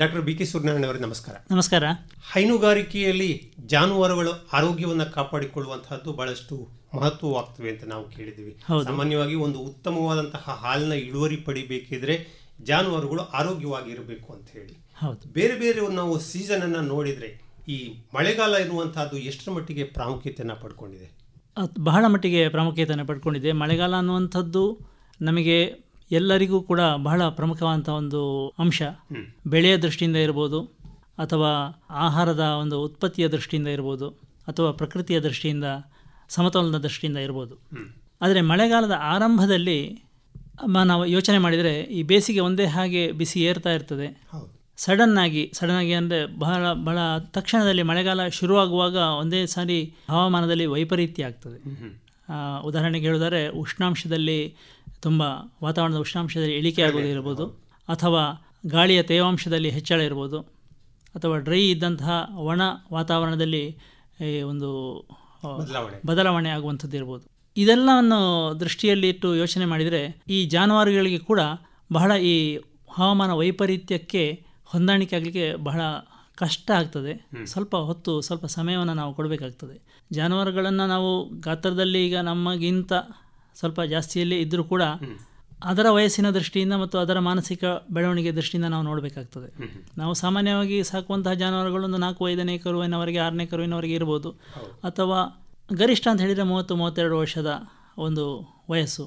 doctor B K ಅವರೇ ನಮಸ್ಕಾರ ನಮಸ್ಕಾರ ಹೈನುಗಾರಿಕೆಯಲ್ಲಿ ಜಾನುವಾರುಗಳು ಆರೋಗ್ಯವನ್ನು ಕಾಪಾಡಿಕೊಳ್ಳುವಂತಹದ್ದು ಬಹಳಷ್ಟು ಮಹತ್ವವಾಗ್ತವೆ ಅಂತ ನಾವು ಕೇಳಿದ್ವಿ ಸಾಮಾನ್ಯವಾಗಿ ಒಂದು ಉತ್ತಮವಾದಂತಹ ಹಾಲಿನ ಇಳುವರಿ ಪಡಿಬೇಕಿದ್ರೆ ಜಾನುವಾರುಗಳು ಆರೋಗ್ಯವಾಗಿರಬೇಕು ಅಂತ ಹೇಳಿ ಹೌದು ಬೇರೆ ಬೇರೆ ನಾವು ಸೀಸನ್ ಅನ್ನ ನೋಡಿದ್ರೆ ಈ ಮಳೆಗಾಲ ಇರುವಂತಹದ್ದು ಎಷ್ಟರ ಮಟ್ಟಿಗೆ ಪ್ರಾಮುಖ್ಯತೆಯನ್ನು ಪಡ್ಕೊಂಡಿದೆ ಬಹಳ ಮಟ್ಟಿಗೆ ಪ್ರಾಮುಖ್ಯತೆಯನ್ನು ಪಡ್ಕೊಂಡಿದೆ ಮಳೆಗಾಲ ಅನ್ನುವಂಥದ್ದು ನಮಗೆ ಎಲ್ಲರಿಗೂ ಕೂಡ ಬಹಳ ಪ್ರಮುಖವಾದಂಥ ಒಂದು ಅಂಶ ಬೆಳೆಯ ದೃಷ್ಟಿಯಿಂದ ಇರ್ಬೋದು ಅಥವಾ ಆಹಾರದ ಒಂದು ಉತ್ಪತ್ತಿಯ ದೃಷ್ಟಿಯಿಂದ ಇರ್ಬೋದು ಅಥವಾ ಪ್ರಕೃತಿಯ ದೃಷ್ಟಿಯಿಂದ ಸಮತೋಲನದ ದೃಷ್ಟಿಯಿಂದ ಇರ್ಬೋದು ಆದರೆ ಮಳೆಗಾಲದ ಆರಂಭದಲ್ಲಿ ನಾವು ಯೋಚನೆ ಮಾಡಿದರೆ ಈ ಬೇಸಿಗೆ ಒಂದೇ ಹಾಗೆ ಬಿಸಿ ಏರ್ತಾ ಇರ್ತದೆ ಸಡನ್ನಾಗಿ ಸಡನ್ನಾಗಿ ಅಂದರೆ ಬಹಳ ಬಹಳ ತಕ್ಷಣದಲ್ಲಿ ಮಳೆಗಾಲ ಶುರುವಾಗುವಾಗ ಒಂದೇ ಸಾರಿ ಹವಾಮಾನದಲ್ಲಿ ವೈಪರೀತ್ಯ ಆಗ್ತದೆ ಉದಾಹರಣೆಗೆ ಹೇಳಿದರೆ ಉಷ್ಣಾಂಶದಲ್ಲಿ ತುಂಬ ವಾತಾವರಣದ ಉಷ್ಣಾಂಶದಲ್ಲಿ ಇಳಿಕೆ ಆಗೋದಿರ್ಬೋದು ಅಥವಾ ಗಾಳಿಯ ತೇವಾಂಶದಲ್ಲಿ ಹೆಚ್ಚಳ ಇರ್ಬೋದು ಅಥವಾ ಡ್ರೈ ಇದ್ದಂತಹ ಒಣ ವಾತಾವರಣದಲ್ಲಿ ಒಂದು ಬದಲಾವಣೆ ಆಗುವಂಥದ್ದು ಇರ್ಬೋದು ಇದೆಲ್ಲವನ್ನು ದೃಷ್ಟಿಯಲ್ಲಿ ಇಟ್ಟು ಯೋಚನೆ ಮಾಡಿದರೆ ಈ ಜಾನುವಾರುಗಳಿಗೆ ಕೂಡ ಬಹಳ ಈ ಹವಾಮಾನ ವೈಪರೀತ್ಯಕ್ಕೆ ಹೊಂದಾಣಿಕೆ ಆಗಲಿಕ್ಕೆ ಬಹಳ ಕಷ್ಟ ಆಗ್ತದೆ ಸ್ವಲ್ಪ ಹೊತ್ತು ಸ್ವಲ್ಪ ಸಮಯವನ್ನು ನಾವು ಕೊಡಬೇಕಾಗ್ತದೆ ಜಾನುವಾರುಗಳನ್ನು ನಾವು ಗಾತ್ರದಲ್ಲಿ ಈಗ ನಮಗಿಂತ ಸ್ವಲ್ಪ ಜಾಸ್ತಿಯಲ್ಲೇ ಇದ್ದರೂ ಕೂಡ ಅದರ ವಯಸ್ಸಿನ ದೃಷ್ಟಿಯಿಂದ ಮತ್ತು ಅದರ ಮಾನಸಿಕ ಬೆಳವಣಿಗೆ ದೃಷ್ಟಿಯಿಂದ ನಾವು ನೋಡಬೇಕಾಗ್ತದೆ ನಾವು ಸಾಮಾನ್ಯವಾಗಿ ಸಾಕುವಂತಹ ಜಾನುವಾರುಗಳು ಒಂದು ನಾಲ್ಕು ಐದನೇ ಕರುವಿನವರೆಗೆ ಆರನೇ ಕರುವಿನವರೆಗೆ ಇರ್ಬೋದು ಅಥವಾ ಗರಿಷ್ಠ ಅಂತ ಹೇಳಿದರೆ ಮೂವತ್ತು ಮೂವತ್ತೆರಡು ವರ್ಷದ ಒಂದು ವಯಸ್ಸು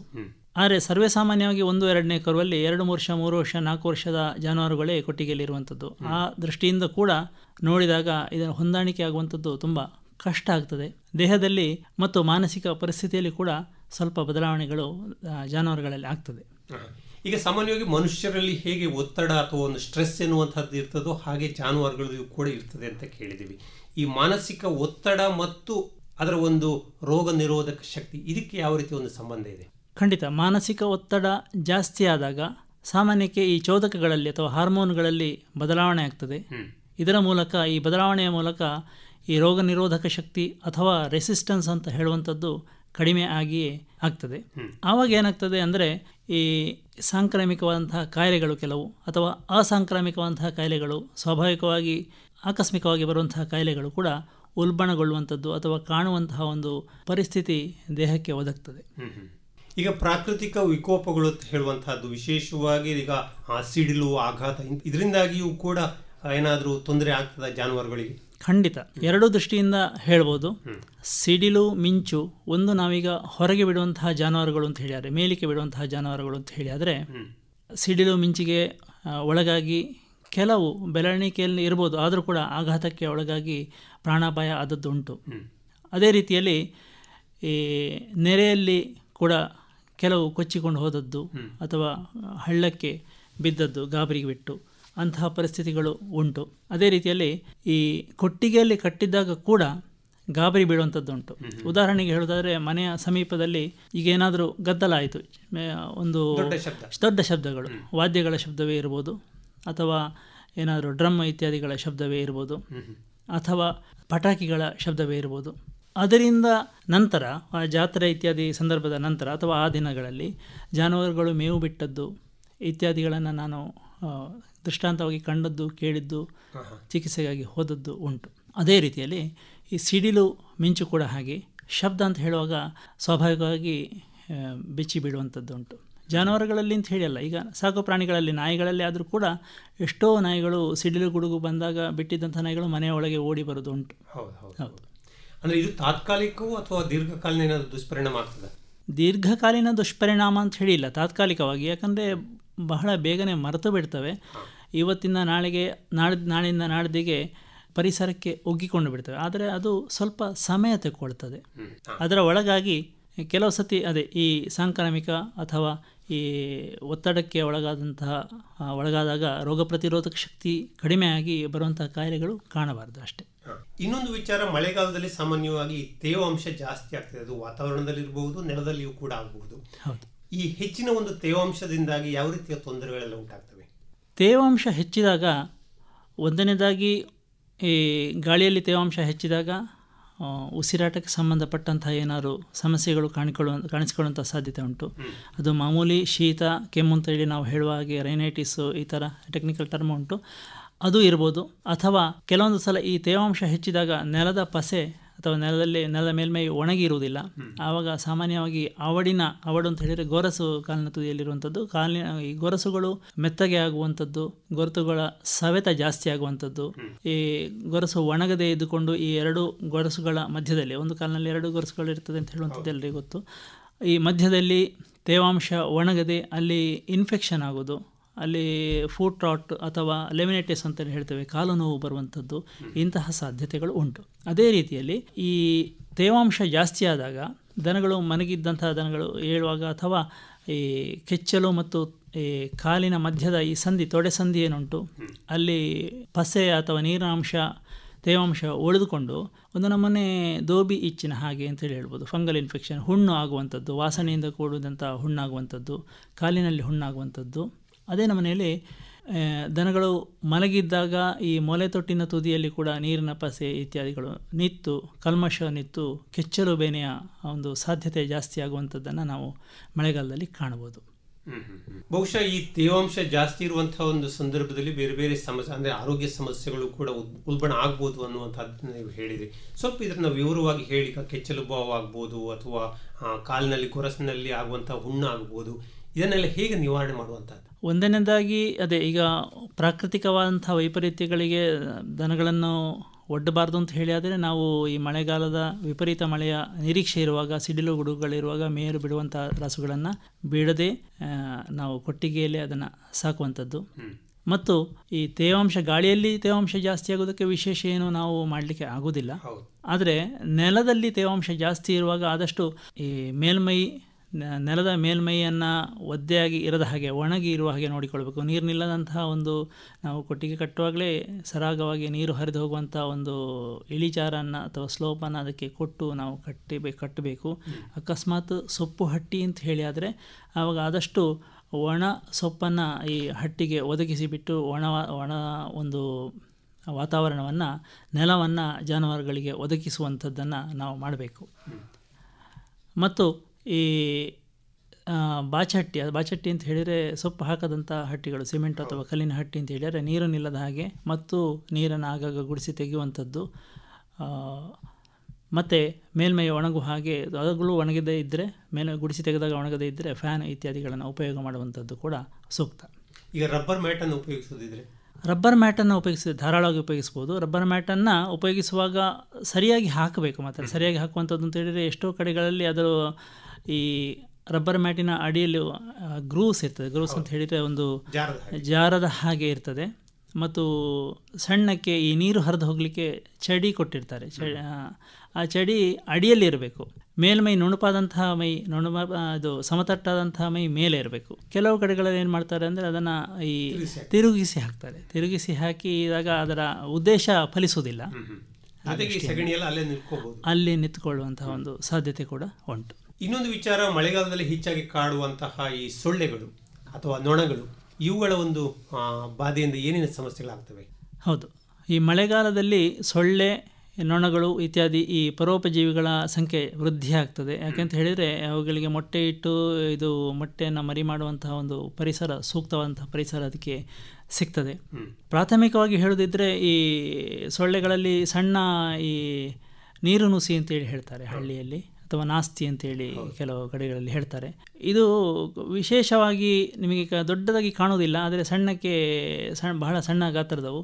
ಆದರೆ ಸರ್ವೇ ಸಾಮಾನ್ಯವಾಗಿ ಒಂದು ಎರಡನೇ ಕರುವಲ್ಲಿ ಎರಡು ವರ್ಷ ಮೂರು ವರ್ಷ ನಾಲ್ಕು ವರ್ಷದ ಜಾನುವಾರುಗಳೇ ಕೊಟ್ಟಿಗೆಯಲ್ಲಿರುವಂಥದ್ದು ಆ ದೃಷ್ಟಿಯಿಂದ ಕೂಡ ನೋಡಿದಾಗ ಇದರ ಹೊಂದಾಣಿಕೆ ಆಗುವಂಥದ್ದು ತುಂಬ ಕಷ್ಟ ಆಗ್ತದೆ ದೇಹದಲ್ಲಿ ಮತ್ತು ಮಾನಸಿಕ ಪರಿಸ್ಥಿತಿಯಲ್ಲಿ ಕೂಡ ಸ್ವಲ್ಪ ಬದಲಾವಣೆಗಳು ಜಾನುವಾರುಗಳಲ್ಲಿ ಆಗ್ತದೆ ಈಗ ಸಾಮಾನ್ಯವಾಗಿ ಮನುಷ್ಯರಲ್ಲಿ ಹೇಗೆ ಒತ್ತಡ ಅಥವಾ ಒಂದು ಸ್ಟ್ರೆಸ್ ಎನ್ನುವಂಥದ್ದು ಇರ್ತದೋ ಹಾಗೆ ಜಾನುವಾರುಗಳೂ ಕೂಡ ಇರ್ತದೆ ಅಂತ ಕೇಳಿದ್ದೀವಿ ಈ ಮಾನಸಿಕ ಒತ್ತಡ ಮತ್ತು ಅದರ ಒಂದು ರೋಗ ನಿರೋಧಕ ಶಕ್ತಿ ಇದಕ್ಕೆ ಯಾವ ರೀತಿ ಒಂದು ಸಂಬಂಧ ಇದೆ ಖಂಡಿತ ಮಾನಸಿಕ ಒತ್ತಡ ಜಾಸ್ತಿ ಆದಾಗ ಸಾಮಾನ್ಯಕ್ಕೆ ಈ ಚೋದಕಗಳಲ್ಲಿ ಅಥವಾ ಹಾರ್ಮೋನ್ಗಳಲ್ಲಿ ಬದಲಾವಣೆ ಆಗ್ತದೆ ಇದರ ಮೂಲಕ ಈ ಬದಲಾವಣೆಯ ಮೂಲಕ ಈ ರೋಗ ನಿರೋಧಕ ಶಕ್ತಿ ಅಥವಾ ರೆಸಿಸ್ಟೆನ್ಸ್ ಅಂತ ಹೇಳುವಂಥದ್ದು ಕಡಿಮೆ ಆಗಿಯೇ ಆಗ್ತದೆ ಆವಾಗ ಏನಾಗ್ತದೆ ಅಂದರೆ ಈ ಸಾಂಕ್ರಾಮಿಕವಾದಂತಹ ಕಾಯಿಲೆಗಳು ಕೆಲವು ಅಥವಾ ಅಸಾಂಕ್ರಾಮಿಕವಾದಂತಹ ಕಾಯಿಲೆಗಳು ಸ್ವಾಭಾವಿಕವಾಗಿ ಆಕಸ್ಮಿಕವಾಗಿ ಬರುವಂತಹ ಕಾಯಿಲೆಗಳು ಕೂಡ ಉಲ್ಬಣಗೊಳ್ಳುವಂಥದ್ದು ಅಥವಾ ಕಾಣುವಂತಹ ಒಂದು ಪರಿಸ್ಥಿತಿ ದೇಹಕ್ಕೆ ಒದಗ್ತದೆ ಈಗ ಪ್ರಾಕೃತಿಕ ವಿಕೋಪಗಳು ಅಂತ ಹೇಳುವಂತಹದ್ದು ವಿಶೇಷವಾಗಿ ಈಗ ಸಿಡಿಲು ಆಘಾತ ಇದರಿಂದಾಗಿಯೂ ಕೂಡ ಏನಾದರೂ ತೊಂದರೆ ಆಗ್ತದೆ ಜಾನುವಾರುಗಳಿಗೆ ಖಂಡಿತ ಎರಡೂ ದೃಷ್ಟಿಯಿಂದ ಹೇಳ್ಬೋದು ಸಿಡಿಲು ಮಿಂಚು ಒಂದು ನಾವೀಗ ಹೊರಗೆ ಬಿಡುವಂತಹ ಜಾನುವಾರುಗಳು ಅಂತ ಹೇಳಿದರೆ ಮೇಲಿಕೆ ಬಿಡುವಂತಹ ಜಾನುವಾರುಗಳು ಅಂತ ಹೇಳಿದರೆ ಸಿಡಿಲು ಮಿಂಚಿಗೆ ಒಳಗಾಗಿ ಕೆಲವು ಬೆಳವಣಿಗೆಯಲ್ಲಿ ಇರ್ಬೋದು ಆದರೂ ಕೂಡ ಆಘಾತಕ್ಕೆ ಒಳಗಾಗಿ ಪ್ರಾಣಾಪಾಯ ಉಂಟು ಅದೇ ರೀತಿಯಲ್ಲಿ ಈ ನೆರೆಯಲ್ಲಿ ಕೂಡ ಕೆಲವು ಕೊಚ್ಚಿಕೊಂಡು ಹೋದದ್ದು ಅಥವಾ ಹಳ್ಳಕ್ಕೆ ಬಿದ್ದದ್ದು ಗಾಬರಿಗೆ ಬಿಟ್ಟು ಅಂತಹ ಪರಿಸ್ಥಿತಿಗಳು ಉಂಟು ಅದೇ ರೀತಿಯಲ್ಲಿ ಈ ಕೊಟ್ಟಿಗೆಯಲ್ಲಿ ಕಟ್ಟಿದ್ದಾಗ ಕೂಡ ಗಾಬರಿ ಬೀಳುವಂಥದ್ದುಂಟು ಉದಾಹರಣೆಗೆ ಹೇಳೋದಾದರೆ ಮನೆಯ ಸಮೀಪದಲ್ಲಿ ಈಗ ಏನಾದರೂ ಗದ್ದಲ ಆಯಿತು ಒಂದು ದೊಡ್ಡ ಶಬ್ದಗಳು ವಾದ್ಯಗಳ ಶಬ್ದವೇ ಇರ್ಬೋದು ಅಥವಾ ಏನಾದರೂ ಡ್ರಮ್ ಇತ್ಯಾದಿಗಳ ಶಬ್ದವೇ ಇರ್ಬೋದು ಅಥವಾ ಪಟಾಕಿಗಳ ಶಬ್ದವೇ ಇರ್ಬೋದು ಅದರಿಂದ ನಂತರ ಆ ಜಾತ್ರೆ ಇತ್ಯಾದಿ ಸಂದರ್ಭದ ನಂತರ ಅಥವಾ ಆ ದಿನಗಳಲ್ಲಿ ಜಾನುವಾರುಗಳು ಮೇವು ಬಿಟ್ಟದ್ದು ಇತ್ಯಾದಿಗಳನ್ನು ನಾನು ದೃಷ್ಟಾಂತವಾಗಿ ಕಂಡದ್ದು ಕೇಳಿದ್ದು ಚಿಕಿತ್ಸೆಗಾಗಿ ಹೋದದ್ದು ಉಂಟು ಅದೇ ರೀತಿಯಲ್ಲಿ ಈ ಸಿಡಿಲು ಮಿಂಚು ಕೂಡ ಹಾಗೆ ಶಬ್ದ ಅಂತ ಹೇಳುವಾಗ ಸ್ವಾಭಾವಿಕವಾಗಿ ಬೆಚ್ಚಿ ಬಿಡುವಂಥದ್ದು ಉಂಟು ಜಾನುವಾರುಗಳಲ್ಲಿ ಅಂತ ಅಲ್ಲ ಈಗ ಸಾಕು ಪ್ರಾಣಿಗಳಲ್ಲಿ ನಾಯಿಗಳಲ್ಲಿ ಆದರೂ ಕೂಡ ಎಷ್ಟೋ ನಾಯಿಗಳು ಸಿಡಿಲು ಗುಡುಗು ಬಂದಾಗ ಬಿಟ್ಟಿದ್ದಂಥ ನಾಯಿಗಳು ಮನೆಯೊಳಗೆ ಓಡಿ ಬರೋದು ಉಂಟು ಹೌದು ಅಂದರೆ ಇದು ತಾತ್ಕಾಲಿಕವೂ ಅಥವಾ ದೀರ್ಘಕಾಲೀನ ದುಷ್ಪರಿಣಾಮ ಆಗ್ತದೆ ದೀರ್ಘಕಾಲೀನ ದುಷ್ಪರಿಣಾಮ ಅಂತ ಹೇಳಿಲ್ಲ ತಾತ್ಕಾಲಿಕವಾಗಿ ಯಾಕಂದರೆ ಬಹಳ ಬೇಗನೆ ಮರೆತು ಬಿಡ್ತವೆ ಇವತ್ತಿನ ನಾಳೆಗೆ ನಾಳೆ ನಾಳೆಯಿಂದ ನಾಡ್ದಿಗೆ ಪರಿಸರಕ್ಕೆ ಒಗ್ಗಿಕೊಂಡು ಬಿಡ್ತವೆ ಆದರೆ ಅದು ಸ್ವಲ್ಪ ಸಮಯ ತಗೊಳ್ತದೆ ಅದರ ಒಳಗಾಗಿ ಕೆಲವು ಸತಿ ಅದೇ ಈ ಸಾಂಕ್ರಾಮಿಕ ಅಥವಾ ಈ ಒತ್ತಡಕ್ಕೆ ಒಳಗಾದಂತಹ ಒಳಗಾದಾಗ ರೋಗ ಪ್ರತಿರೋಧಕ ಶಕ್ತಿ ಕಡಿಮೆಯಾಗಿ ಬರುವಂತಹ ಕಾಯಿಲೆಗಳು ಕಾಣಬಾರದು ಅಷ್ಟೇ ಇನ್ನೊಂದು ವಿಚಾರ ಮಳೆಗಾಲದಲ್ಲಿ ಸಾಮಾನ್ಯವಾಗಿ ತೇವಾಂಶ ಜಾಸ್ತಿ ಆಗ್ತದೆ ಅದು ವಾತಾವರಣದಲ್ಲಿರಬಹುದು ನೆಲದಲ್ಲಿಯೂ ಕೂಡ ಆಗಬಹುದು ಈ ಹೆಚ್ಚಿನ ಒಂದು ತೇವಾಂಶದಿಂದಾಗಿ ಯಾವ ರೀತಿಯ ತೊಂದರೆಗಳೆಲ್ಲ ಉಂಟಾಗ್ತದೆ ತೇವಾಂಶ ಹೆಚ್ಚಿದಾಗ ಒಂದನೇದಾಗಿ ಈ ಗಾಳಿಯಲ್ಲಿ ತೇವಾಂಶ ಹೆಚ್ಚಿದಾಗ ಉಸಿರಾಟಕ್ಕೆ ಸಂಬಂಧಪಟ್ಟಂತಹ ಏನಾದರೂ ಸಮಸ್ಯೆಗಳು ಕಾಣಿಕೊಳ್ಳುವ ಕಾಣಿಸಿಕೊಳ್ಳುವಂಥ ಸಾಧ್ಯತೆ ಉಂಟು ಅದು ಮಾಮೂಲಿ ಶೀತ ಕೆಮ್ಮು ಅಂತೇಳಿ ನಾವು ಹೇಳುವ ಹಾಗೆ ರೈನೈಟಿಸು ಈ ಥರ ಟೆಕ್ನಿಕಲ್ ಟರ್ಮ್ ಉಂಟು ಅದು ಇರ್ಬೋದು ಅಥವಾ ಕೆಲವೊಂದು ಸಲ ಈ ತೇವಾಂಶ ಹೆಚ್ಚಿದಾಗ ನೆಲದ ಪಸೆ ಅಥವಾ ನೆಲದಲ್ಲಿ ನೆಲದ ಮೇಲ್ಮೈ ಒಣಗಿರುವುದಿಲ್ಲ ಆವಾಗ ಸಾಮಾನ್ಯವಾಗಿ ಆವಡಿನ ಅವಡು ಅಂತ ಹೇಳಿದರೆ ಗೊರಸು ಕಾಲಿನ ತುದಿಯಲ್ಲಿರುವಂಥದ್ದು ಕಾಲಿನ ಈ ಗೊರಸುಗಳು ಮೆತ್ತಗೆ ಆಗುವಂಥದ್ದು ಗೊರತುಗಳ ಸವೆತ ಜಾಸ್ತಿ ಆಗುವಂಥದ್ದು ಈ ಗೊರಸು ಒಣಗದೆ ಇದ್ದುಕೊಂಡು ಈ ಎರಡು ಗೊರಸುಗಳ ಮಧ್ಯದಲ್ಲಿ ಒಂದು ಕಾಲಿನಲ್ಲಿ ಎರಡು ಗೊರಸುಗಳು ಇರ್ತದೆ ಅಂತ ಹೇಳುವಂಥದ್ದು ಎಲ್ಲರಿಗೂ ಗೊತ್ತು ಈ ಮಧ್ಯದಲ್ಲಿ ತೇವಾಂಶ ಒಣಗದೆ ಅಲ್ಲಿ ಇನ್ಫೆಕ್ಷನ್ ಆಗೋದು ಅಲ್ಲಿ ಫೂಟ್ ರಾಟ್ ಅಥವಾ ಲೆಮಿನೇಟಿಸ್ ಅಂತ ಹೇಳ್ತೇವೆ ಕಾಲು ನೋವು ಬರುವಂಥದ್ದು ಇಂತಹ ಸಾಧ್ಯತೆಗಳು ಉಂಟು ಅದೇ ರೀತಿಯಲ್ಲಿ ಈ ತೇವಾಂಶ ಜಾಸ್ತಿ ಆದಾಗ ದನಗಳು ಮನಗಿದ್ದಂತಹ ದನಗಳು ಹೇಳುವಾಗ ಅಥವಾ ಈ ಕೆಚ್ಚಲು ಮತ್ತು ಈ ಕಾಲಿನ ಮಧ್ಯದ ಈ ಸಂಧಿ ತೊಡೆ ಸಂಧಿ ಏನುಂಟು ಅಲ್ಲಿ ಪಸೆ ಅಥವಾ ನೀರಾಂಶ ತೇವಾಂಶ ಉಳಿದುಕೊಂಡು ಒಂದು ನಮ್ಮನೆ ದೋಬಿ ಇಚ್ಚಿನ ಹಾಗೆ ಅಂತೇಳಿ ಹೇಳ್ಬೋದು ಫಂಗಲ್ ಇನ್ಫೆಕ್ಷನ್ ಹುಣ್ಣು ಆಗುವಂಥದ್ದು ವಾಸನೆಯಿಂದ ಕೂಡಿದಂಥ ಹುಣ್ಣಾಗುವಂಥದ್ದು ಕಾಲಿನಲ್ಲಿ ಹುಣ್ಣಾಗುವಂಥದ್ದು ಅದೇ ನಮ್ಮನೆಯಲ್ಲಿ ದನಗಳು ಮಲಗಿದ್ದಾಗ ಈ ಮೊಲೆ ತೊಟ್ಟಿನ ತುದಿಯಲ್ಲಿ ಕೂಡ ನೀರಿನ ಪಸೆ ಇತ್ಯಾದಿಗಳು ನಿತ್ತು ಕಲ್ಮಶ ನಿತ್ತು ಕೆಚ್ಚಲು ಬೇನೆಯ ಒಂದು ಸಾಧ್ಯತೆ ಜಾಸ್ತಿ ಆಗುವಂಥದ್ದನ್ನು ನಾವು ಮಳೆಗಾಲದಲ್ಲಿ ಕಾಣ್ಬೋದು ಬಹುಶಃ ಈ ತೇವಾಂಶ ಜಾಸ್ತಿ ಇರುವಂತಹ ಒಂದು ಸಂದರ್ಭದಲ್ಲಿ ಬೇರೆ ಬೇರೆ ಸಮಸ್ಯೆ ಅಂದರೆ ಆರೋಗ್ಯ ಸಮಸ್ಯೆಗಳು ಕೂಡ ಉಲ್ಬಣ ಆಗ್ಬೋದು ಅನ್ನುವಂಥದ್ದು ನೀವು ಹೇಳಿದ್ರಿ ಸ್ವಲ್ಪ ಇದನ್ನು ವಿವರವಾಗಿ ಹೇಳಿ ಕೆಚ್ಚಲು ಭಾವ ಆಗ್ಬೋದು ಅಥವಾ ಕಾಲಿನಲ್ಲಿ ಕೊರಸಿನಲ್ಲಿ ಆಗುವಂಥ ಹುಣ್ಣು ಆಗ್ಬೋದು ಇದನ್ನೆಲ್ಲ ಹೇಗೆ ನಿವಾರಣೆ ಮಾಡುವಂಥದ್ದು ಒಂದನೇದಾಗಿ ಅದೇ ಈಗ ಪ್ರಾಕೃತಿಕವಾದಂಥ ವೈಪರೀತ್ಯಗಳಿಗೆ ದನಗಳನ್ನು ಒಡ್ಡಬಾರ್ದು ಅಂತ ಹೇಳಿ ಆದರೆ ನಾವು ಈ ಮಳೆಗಾಲದ ವಿಪರೀತ ಮಳೆಯ ನಿರೀಕ್ಷೆ ಇರುವಾಗ ಸಿಡಿಲು ಗುಡುಗಳಿರುವಾಗ ಮೇರು ಬಿಡುವಂಥ ರಾಸುಗಳನ್ನು ಬಿಡದೆ ನಾವು ಕೊಟ್ಟಿಗೆಯಲ್ಲಿ ಅದನ್ನು ಸಾಕುವಂಥದ್ದು ಮತ್ತು ಈ ತೇವಾಂಶ ಗಾಳಿಯಲ್ಲಿ ತೇವಾಂಶ ಜಾಸ್ತಿ ಆಗೋದಕ್ಕೆ ವಿಶೇಷ ಏನು ನಾವು ಮಾಡಲಿಕ್ಕೆ ಆಗೋದಿಲ್ಲ ಆದರೆ ನೆಲದಲ್ಲಿ ತೇವಾಂಶ ಜಾಸ್ತಿ ಇರುವಾಗ ಆದಷ್ಟು ಈ ಮೇಲ್ಮೈ ನೆಲದ ಮೇಲ್ಮೈಯನ್ನು ಒದ್ದೆಯಾಗಿ ಇರದ ಹಾಗೆ ಒಣಗಿ ಇರುವ ಹಾಗೆ ನೋಡಿಕೊಳ್ಬೇಕು ನೀರು ನಿಲ್ಲದಂತಹ ಒಂದು ನಾವು ಕೊಟ್ಟಿಗೆ ಕಟ್ಟುವಾಗಲೇ ಸರಾಗವಾಗಿ ನೀರು ಹರಿದು ಹೋಗುವಂಥ ಒಂದು ಇಳಿಜಾರನ್ನು ಅಥವಾ ಸ್ಲೋಪನ್ನು ಅದಕ್ಕೆ ಕೊಟ್ಟು ನಾವು ಕಟ್ಟಿ ಕಟ್ಟಬೇಕು ಅಕಸ್ಮಾತ್ ಸೊಪ್ಪು ಹಟ್ಟಿ ಅಂತ ಹೇಳಿ ಆದರೆ ಆವಾಗ ಆದಷ್ಟು ಒಣ ಸೊಪ್ಪನ್ನು ಈ ಹಟ್ಟಿಗೆ ಒದಗಿಸಿಬಿಟ್ಟು ಬಿಟ್ಟು ಒಣ ಒಣ ಒಂದು ವಾತಾವರಣವನ್ನು ನೆಲವನ್ನು ಜಾನುವಾರುಗಳಿಗೆ ಒದಗಿಸುವಂಥದ್ದನ್ನು ನಾವು ಮಾಡಬೇಕು ಮತ್ತು ಈ ಬಾಚಟ್ಟಿ ಅದು ಬಾಚಟ್ಟಿ ಅಂತ ಹೇಳಿದರೆ ಸೊಪ್ಪು ಹಾಕದಂಥ ಹಟ್ಟಿಗಳು ಸಿಮೆಂಟ್ ಅಥವಾ ಕಲ್ಲಿನ ಹಟ್ಟಿ ಅಂತ ಹೇಳಿದರೆ ನೀರು ನಿಲ್ಲದ ಹಾಗೆ ಮತ್ತು ನೀರನ್ನು ಆಗಾಗ ಗುಡಿಸಿ ತೆಗೆಯುವಂಥದ್ದು ಮತ್ತು ಮೇಲ್ಮೈ ಒಣಗುವ ಹಾಗೆ ಅದಗಳು ಒಣಗದೇ ಇದ್ದರೆ ಮೇಲೆ ಗುಡಿಸಿ ತೆಗೆದಾಗ ಒಣಗದೇ ಇದ್ದರೆ ಫ್ಯಾನ್ ಇತ್ಯಾದಿಗಳನ್ನು ಉಪಯೋಗ ಮಾಡುವಂಥದ್ದು ಕೂಡ ಸೂಕ್ತ ಈಗ ರಬ್ಬರ್ ಮ್ಯಾಟನ್ನು ಉಪಯೋಗಿಸೋದಿದ್ರೆ ರಬ್ಬರ್ ಮ್ಯಾಟನ್ನು ಉಪಯೋಗಿಸಿ ಧಾರಾಳವಾಗಿ ಉಪಯೋಗಿಸ್ಬೋದು ರಬ್ಬರ್ ಮ್ಯಾಟನ್ನು ಉಪಯೋಗಿಸುವಾಗ ಸರಿಯಾಗಿ ಹಾಕಬೇಕು ಮಾತ್ರ ಸರಿಯಾಗಿ ಹಾಕುವಂಥದ್ದು ಅಂತ ಹೇಳಿದರೆ ಎಷ್ಟೋ ಕಡೆಗಳಲ್ಲಿ ಅದರ ಈ ರಬ್ಬರ್ ಮ್ಯಾಟಿನ ಅಡಿಯಲ್ಲಿ ಗ್ರೂವ್ಸ್ ಇರ್ತದೆ ಗ್ರೂವ್ಸ್ ಅಂತ ಹೇಳಿದರೆ ಒಂದು ಜಾರದ ಹಾಗೆ ಇರ್ತದೆ ಮತ್ತು ಸಣ್ಣಕ್ಕೆ ಈ ನೀರು ಹರಿದು ಹೋಗಲಿಕ್ಕೆ ಚಡಿ ಕೊಟ್ಟಿರ್ತಾರೆ ಆ ಚಡಿ ಅಡಿಯಲ್ಲಿ ಇರಬೇಕು ಮೇಲ್ಮೈ ನುಣುಪಾದಂತಹ ಮೈ ನುಣುಪ ಅದು ಸಮತಟ್ಟಾದಂತಹ ಮೈ ಮೇಲೆ ಇರಬೇಕು ಕೆಲವು ಕಡೆಗಳಲ್ಲಿ ಏನು ಮಾಡ್ತಾರೆ ಅಂದರೆ ಅದನ್ನು ಈ ತಿರುಗಿಸಿ ಹಾಕ್ತಾರೆ ತಿರುಗಿಸಿ ಹಾಕಿ ಇದಾಗ ಅದರ ಉದ್ದೇಶ ಫಲಿಸುವುದಿಲ್ಲ ಅಲ್ಲಿ ನಿಂತ್ಕೊಳ್ಳುವಂತಹ ಒಂದು ಸಾಧ್ಯತೆ ಕೂಡ ಉಂಟು ಇನ್ನೊಂದು ವಿಚಾರ ಮಳೆಗಾಲದಲ್ಲಿ ಹೆಚ್ಚಾಗಿ ಕಾಡುವಂತಹ ಈ ಸೊಳ್ಳೆಗಳು ಅಥವಾ ನೊಣಗಳು ಇವುಗಳ ಒಂದು ಬಾಧೆಯಿಂದ ಏನೇನು ಸಮಸ್ಯೆಗಳಾಗ್ತವೆ ಹೌದು ಈ ಮಳೆಗಾಲದಲ್ಲಿ ಸೊಳ್ಳೆ ನೊಣಗಳು ಇತ್ಯಾದಿ ಈ ಪರೋಪಜೀವಿಗಳ ಸಂಖ್ಯೆ ವೃದ್ಧಿ ಆಗ್ತದೆ ಯಾಕೆಂತ ಹೇಳಿದರೆ ಅವುಗಳಿಗೆ ಮೊಟ್ಟೆ ಇಟ್ಟು ಇದು ಮೊಟ್ಟೆಯನ್ನು ಮರಿ ಮಾಡುವಂತಹ ಒಂದು ಪರಿಸರ ಸೂಕ್ತವಾದಂತಹ ಪರಿಸರ ಅದಕ್ಕೆ ಸಿಗ್ತದೆ ಪ್ರಾಥಮಿಕವಾಗಿ ಹೇಳೋದಿದ್ದರೆ ಈ ಸೊಳ್ಳೆಗಳಲ್ಲಿ ಸಣ್ಣ ಈ ನೀರು ನುಸಿ ಅಂತೇಳಿ ಹೇಳ್ತಾರೆ ಹಳ್ಳಿಯಲ್ಲಿ ಅಥವಾ ನಾಸ್ತಿ ಅಂತೇಳಿ ಕೆಲವು ಕಡೆಗಳಲ್ಲಿ ಹೇಳ್ತಾರೆ ಇದು ವಿಶೇಷವಾಗಿ ನಿಮಗೆ ದೊಡ್ಡದಾಗಿ ಕಾಣುವುದಿಲ್ಲ ಆದರೆ ಸಣ್ಣಕ್ಕೆ ಸಣ್ಣ ಬಹಳ ಸಣ್ಣ ಗಾತ್ರದವು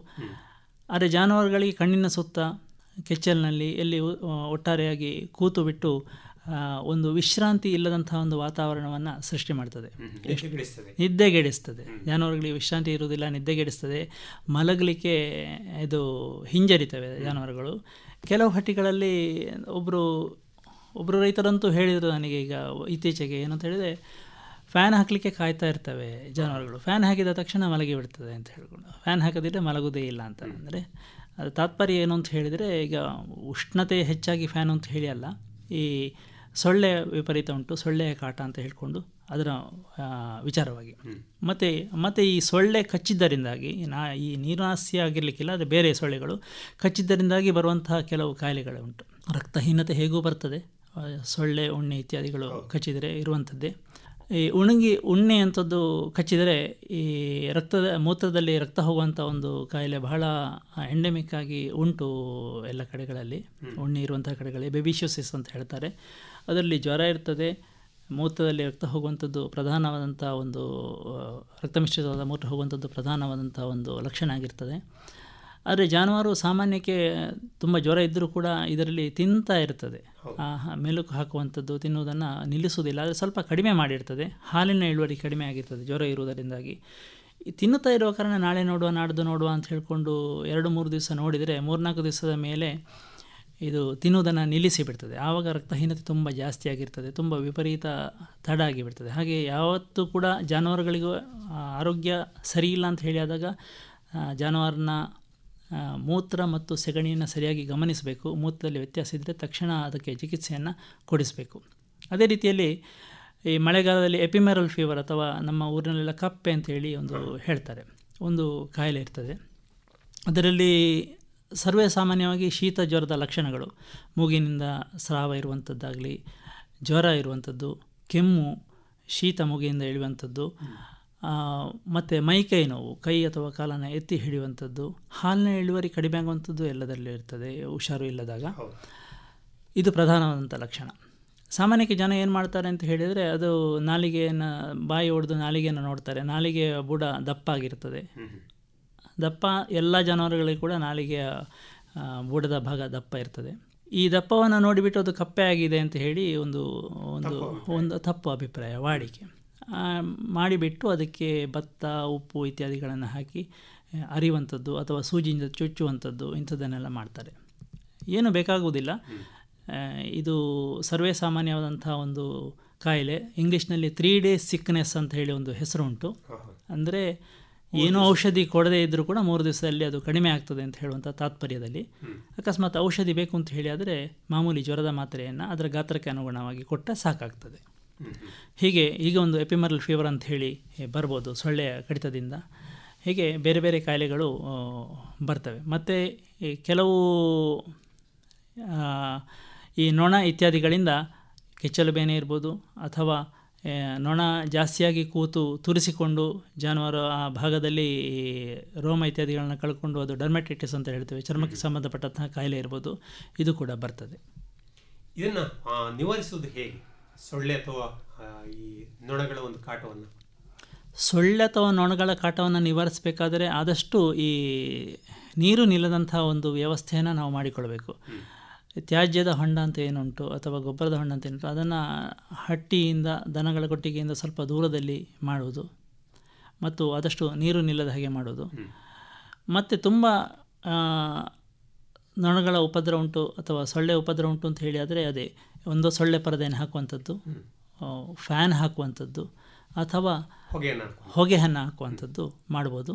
ಆದರೆ ಜಾನುವಾರುಗಳಿಗೆ ಕಣ್ಣಿನ ಸುತ್ತ ಕೆಚ್ಚಲ್ನಲ್ಲಿ ಎಲ್ಲಿ ಒಟ್ಟಾರೆಯಾಗಿ ಕೂತು ಬಿಟ್ಟು ಒಂದು ವಿಶ್ರಾಂತಿ ಇಲ್ಲದಂತಹ ಒಂದು ವಾತಾವರಣವನ್ನು ಸೃಷ್ಟಿ ಮಾಡ್ತದೆ ನಿದ್ದೆಗೆಡಿಸ್ತದೆ ಜಾನುವಾರುಗಳಿಗೆ ವಿಶ್ರಾಂತಿ ಇರುವುದಿಲ್ಲ ನಿದ್ದೆಗೆಡಿಸ್ತದೆ ಮಲಗಲಿಕ್ಕೆ ಇದು ಹಿಂಜರಿತವೆ ಜಾನುವಾರುಗಳು ಕೆಲವು ಹಟ್ಟಿಗಳಲ್ಲಿ ಒಬ್ಬರು ಒಬ್ಬರು ರೈತರಂತೂ ಹೇಳಿದರು ನನಗೆ ಈಗ ಇತ್ತೀಚೆಗೆ ಏನಂತ ಹೇಳಿದರೆ ಫ್ಯಾನ್ ಹಾಕಲಿಕ್ಕೆ ಕಾಯ್ತಾ ಇರ್ತವೆ ಜಾನುವಾರುಗಳು ಫ್ಯಾನ್ ಹಾಕಿದ ತಕ್ಷಣ ಮಲಗಿ ಬಿಡ್ತದೆ ಅಂತ ಹೇಳ್ಕೊಂಡು ಫ್ಯಾನ್ ಹಾಕದಿದ್ದರೆ ಮಲಗೋದೇ ಇಲ್ಲ ಅಂತ ಅಂದರೆ ಅದು ತಾತ್ಪರ್ಯ ಏನು ಅಂತ ಹೇಳಿದರೆ ಈಗ ಉಷ್ಣತೆ ಹೆಚ್ಚಾಗಿ ಫ್ಯಾನ್ ಅಂತ ಹೇಳಿ ಅಲ್ಲ ಈ ಸೊಳ್ಳೆ ವಿಪರೀತ ಉಂಟು ಸೊಳ್ಳೆಯ ಕಾಟ ಅಂತ ಹೇಳ್ಕೊಂಡು ಅದರ ವಿಚಾರವಾಗಿ ಮತ್ತು ಮತ್ತು ಈ ಸೊಳ್ಳೆ ಕಚ್ಚಿದ್ದರಿಂದಾಗಿ ನಾ ಈ ನೀರಾಸಿ ಆಗಿರಲಿಕ್ಕಿಲ್ಲ ಅದು ಬೇರೆ ಸೊಳ್ಳೆಗಳು ಕಚ್ಚಿದ್ದರಿಂದಾಗಿ ಬರುವಂತಹ ಕೆಲವು ಕಾಯಿಲೆಗಳು ಉಂಟು ರಕ್ತಹೀನತೆ ಹೇಗೂ ಬರ್ತದೆ ಸೊಳ್ಳೆ ಉಣ್ಣೆ ಇತ್ಯಾದಿಗಳು ಕಚ್ಚಿದರೆ ಇರುವಂಥದ್ದೇ ಈ ಉಣಗಿ ಉಣ್ಣೆ ಅಂಥದ್ದು ಕಚ್ಚಿದರೆ ಈ ರಕ್ತದ ಮೂತ್ರದಲ್ಲಿ ರಕ್ತ ಹೋಗುವಂಥ ಒಂದು ಕಾಯಿಲೆ ಬಹಳ ಎಂಡೆಮಿಕ್ ಆಗಿ ಉಂಟು ಎಲ್ಲ ಕಡೆಗಳಲ್ಲಿ ಉಣ್ಣೆ ಇರುವಂಥ ಕಡೆಗಳಲ್ಲಿ ಬೆಬಿಶೋಸಿಸ್ ಅಂತ ಹೇಳ್ತಾರೆ ಅದರಲ್ಲಿ ಜ್ವರ ಇರ್ತದೆ ಮೂತ್ರದಲ್ಲಿ ರಕ್ತ ಹೋಗುವಂಥದ್ದು ಪ್ರಧಾನವಾದಂಥ ಒಂದು ರಕ್ತ ಮಿಶ್ರಿತವಾದ ಮೂತ್ರ ಹೋಗುವಂಥದ್ದು ಪ್ರಧಾನವಾದಂಥ ಒಂದು ಲಕ್ಷಣ ಆಗಿರ್ತದೆ ಆದರೆ ಜಾನುವಾರು ಸಾಮಾನ್ಯಕ್ಕೆ ತುಂಬ ಜ್ವರ ಇದ್ದರೂ ಕೂಡ ಇದರಲ್ಲಿ ತಿಂತಾ ಇರ್ತದೆ ಮೆಲುಕು ಹಾಕುವಂಥದ್ದು ತಿನ್ನುವುದನ್ನು ನಿಲ್ಲಿಸುವುದಿಲ್ಲ ಆದರೆ ಸ್ವಲ್ಪ ಕಡಿಮೆ ಮಾಡಿರ್ತದೆ ಹಾಲಿನ ಇಳುವರಿ ಕಡಿಮೆ ಆಗಿರ್ತದೆ ಜ್ವರ ಇರುವುದರಿಂದಾಗಿ ತಿನ್ನುತ್ತಾ ಇರುವ ಕಾರಣ ನಾಳೆ ನೋಡುವ ನಾಡ್ದು ನೋಡುವ ಅಂತ ಹೇಳಿಕೊಂಡು ಎರಡು ಮೂರು ದಿವಸ ನೋಡಿದರೆ ಮೂರ್ನಾಲ್ಕು ದಿವಸದ ಮೇಲೆ ಇದು ತಿನ್ನುವುದನ್ನು ನಿಲ್ಲಿಸಿ ಬಿಡ್ತದೆ ಆವಾಗ ರಕ್ತಹೀನತೆ ತುಂಬ ಜಾಸ್ತಿ ಆಗಿರ್ತದೆ ತುಂಬ ವಿಪರೀತ ತಡ ಆಗಿಬಿಡ್ತದೆ ಹಾಗೆ ಯಾವತ್ತೂ ಕೂಡ ಜಾನುವಾರುಗಳಿಗೂ ಆರೋಗ್ಯ ಸರಿಯಿಲ್ಲ ಅಂತ ಹೇಳಿ ಆದಾಗ ಜಾನುವಾರನ್ನ ಮೂತ್ರ ಮತ್ತು ಸೆಗಣಿಯನ್ನು ಸರಿಯಾಗಿ ಗಮನಿಸಬೇಕು ಮೂತ್ರದಲ್ಲಿ ವ್ಯತ್ಯಾಸ ಇದ್ದರೆ ತಕ್ಷಣ ಅದಕ್ಕೆ ಚಿಕಿತ್ಸೆಯನ್ನು ಕೊಡಿಸಬೇಕು ಅದೇ ರೀತಿಯಲ್ಲಿ ಈ ಮಳೆಗಾಲದಲ್ಲಿ ಎಪಿಮೆರಲ್ ಫೀವರ್ ಅಥವಾ ನಮ್ಮ ಊರಿನಲ್ಲೆಲ್ಲ ಕಪ್ಪೆ ಅಂತ ಹೇಳಿ ಒಂದು ಹೇಳ್ತಾರೆ ಒಂದು ಕಾಯಿಲೆ ಇರ್ತದೆ ಅದರಲ್ಲಿ ಸರ್ವೇ ಸಾಮಾನ್ಯವಾಗಿ ಶೀತ ಜ್ವರದ ಲಕ್ಷಣಗಳು ಮೂಗಿನಿಂದ ಸ್ರಾವ ಇರುವಂಥದ್ದಾಗಲಿ ಜ್ವರ ಇರುವಂಥದ್ದು ಕೆಮ್ಮು ಶೀತ ಮೂಗಿಯಿಂದ ಇಳಿಯುವಂಥದ್ದು ಮತ್ತು ಕೈ ನೋವು ಕೈ ಅಥವಾ ಕಾಲನ್ನು ಎತ್ತಿ ಹಿಡಿಯುವಂಥದ್ದು ಹಾಲಿನ ಇಳುವರಿ ಕಡಿಮೆ ಆಗುವಂಥದ್ದು ಎಲ್ಲದರಲ್ಲೂ ಇರ್ತದೆ ಹುಷಾರು ಇಲ್ಲದಾಗ ಇದು ಪ್ರಧಾನವಾದಂಥ ಲಕ್ಷಣ ಸಾಮಾನ್ಯಕ್ಕೆ ಜನ ಏನು ಮಾಡ್ತಾರೆ ಅಂತ ಹೇಳಿದರೆ ಅದು ನಾಲಿಗೆಯನ್ನು ಬಾಯಿ ಹೊಡೆದು ನಾಲಿಗೆಯನ್ನು ನೋಡ್ತಾರೆ ನಾಲಿಗೆಯ ಬುಡ ಆಗಿರ್ತದೆ ದಪ್ಪ ಎಲ್ಲ ಜಾನುವಾರುಗಳಿಗೆ ಕೂಡ ನಾಲಿಗೆಯ ಬುಡದ ಭಾಗ ದಪ್ಪ ಇರ್ತದೆ ಈ ದಪ್ಪವನ್ನು ನೋಡಿಬಿಟ್ಟು ಅದು ಕಪ್ಪೆ ಆಗಿದೆ ಅಂತ ಹೇಳಿ ಒಂದು ಒಂದು ಒಂದು ತಪ್ಪು ಅಭಿಪ್ರಾಯ ವಾಡಿಕೆ ಮಾಡಿಬಿಟ್ಟು ಅದಕ್ಕೆ ಭತ್ತ ಉಪ್ಪು ಇತ್ಯಾದಿಗಳನ್ನು ಹಾಕಿ ಅರಿವಂಥದ್ದು ಅಥವಾ ಸೂಜಿಯಿಂದ ಚುಚ್ಚುವಂಥದ್ದು ಇಂಥದ್ದನ್ನೆಲ್ಲ ಮಾಡ್ತಾರೆ ಏನು ಬೇಕಾಗುವುದಿಲ್ಲ ಇದು ಸರ್ವೇ ಸಾಮಾನ್ಯವಾದಂಥ ಒಂದು ಕಾಯಿಲೆ ಇಂಗ್ಲೀಷ್ನಲ್ಲಿ ತ್ರೀ ಡೇಸ್ ಸಿಕ್ನೆಸ್ ಅಂತ ಹೇಳಿ ಒಂದು ಹೆಸರು ಉಂಟು ಅಂದರೆ ಏನೂ ಔಷಧಿ ಕೊಡದೇ ಇದ್ದರೂ ಕೂಡ ಮೂರು ದಿವಸದಲ್ಲಿ ಅದು ಕಡಿಮೆ ಆಗ್ತದೆ ಅಂತ ಹೇಳುವಂಥ ತಾತ್ಪರ್ಯದಲ್ಲಿ ಅಕಸ್ಮಾತ್ ಔಷಧಿ ಬೇಕು ಅಂತ ಹೇಳಿ ಆದರೆ ಮಾಮೂಲಿ ಜ್ವರದ ಮಾತ್ರೆಯನ್ನು ಅದರ ಗಾತ್ರಕ್ಕೆ ಅನುಗುಣವಾಗಿ ಕೊಟ್ಟ ಸಾಕಾಗ್ತದೆ ಹೀಗೆ ಈಗ ಒಂದು ಎಪಿಮರಲ್ ಫೀವರ್ ಅಂತ ಹೇಳಿ ಬರ್ಬೋದು ಸೊಳ್ಳೆಯ ಕಡಿತದಿಂದ ಹೀಗೆ ಬೇರೆ ಬೇರೆ ಕಾಯಿಲೆಗಳು ಬರ್ತವೆ ಮತ್ತು ಕೆಲವು ಈ ನೊಣ ಇತ್ಯಾದಿಗಳಿಂದ ಕೆಚ್ಚಲು ಬೇನೆ ಇರ್ಬೋದು ಅಥವಾ ನೊಣ ಜಾಸ್ತಿಯಾಗಿ ಕೂತು ತುರಿಸಿಕೊಂಡು ಜಾನುವಾರು ಆ ಭಾಗದಲ್ಲಿ ರೋಮ ಇತ್ಯಾದಿಗಳನ್ನ ಕಳ್ಕೊಂಡು ಅದು ಡರ್ಮೆಟೈಟಿಸ್ ಅಂತ ಹೇಳ್ತೇವೆ ಚರ್ಮಕ್ಕೆ ಸಂಬಂಧಪಟ್ಟಂತಹ ಕಾಯಿಲೆ ಇರ್ಬೋದು ಇದು ಕೂಡ ಬರ್ತದೆ ಇದನ್ನು ನಿವಾರಿಸುವುದು ಹೇಗೆ ಸೊಳ್ಳೆ ಅಥವಾ ಈ ನೊಣಗಳ ಒಂದು ಕಾಟವನ್ನು ಸೊಳ್ಳೆ ಅಥವಾ ನೊಣಗಳ ಕಾಟವನ್ನು ನಿವಾರಿಸಬೇಕಾದರೆ ಆದಷ್ಟು ಈ ನೀರು ನಿಲ್ಲದಂಥ ಒಂದು ವ್ಯವಸ್ಥೆಯನ್ನು ನಾವು ಮಾಡಿಕೊಳ್ಬೇಕು ತ್ಯಾಜ್ಯದ ಹೊಂಡ ಅಂತ ಏನುಂಟು ಅಥವಾ ಗೊಬ್ಬರದ ಹೊಂಡ ಅಂತ ಏನುಂಟು ಅದನ್ನು ಹಟ್ಟಿಯಿಂದ ದನಗಳ ಕೊಟ್ಟಿಗೆಯಿಂದ ಸ್ವಲ್ಪ ದೂರದಲ್ಲಿ ಮಾಡುವುದು ಮತ್ತು ಆದಷ್ಟು ನೀರು ನಿಲ್ಲದ ಹಾಗೆ ಮಾಡುವುದು ಮತ್ತು ತುಂಬ ನೊಣಗಳ ಉಪದ್ರ ಉಂಟು ಅಥವಾ ಸೊಳ್ಳೆ ಉಪದ್ರ ಉಂಟು ಅಂತ ಹೇಳಿ ಆದರೆ ಅದೇ ಒಂದು ಸೊಳ್ಳೆ ಪರದೆಯನ್ನು ಹಾಕುವಂಥದ್ದು ಫ್ಯಾನ್ ಹಾಕುವಂಥದ್ದು ಅಥವಾ ಹೊಗೆಯನ್ನು ಹಾಕುವಂಥದ್ದು ಮಾಡ್ಬೋದು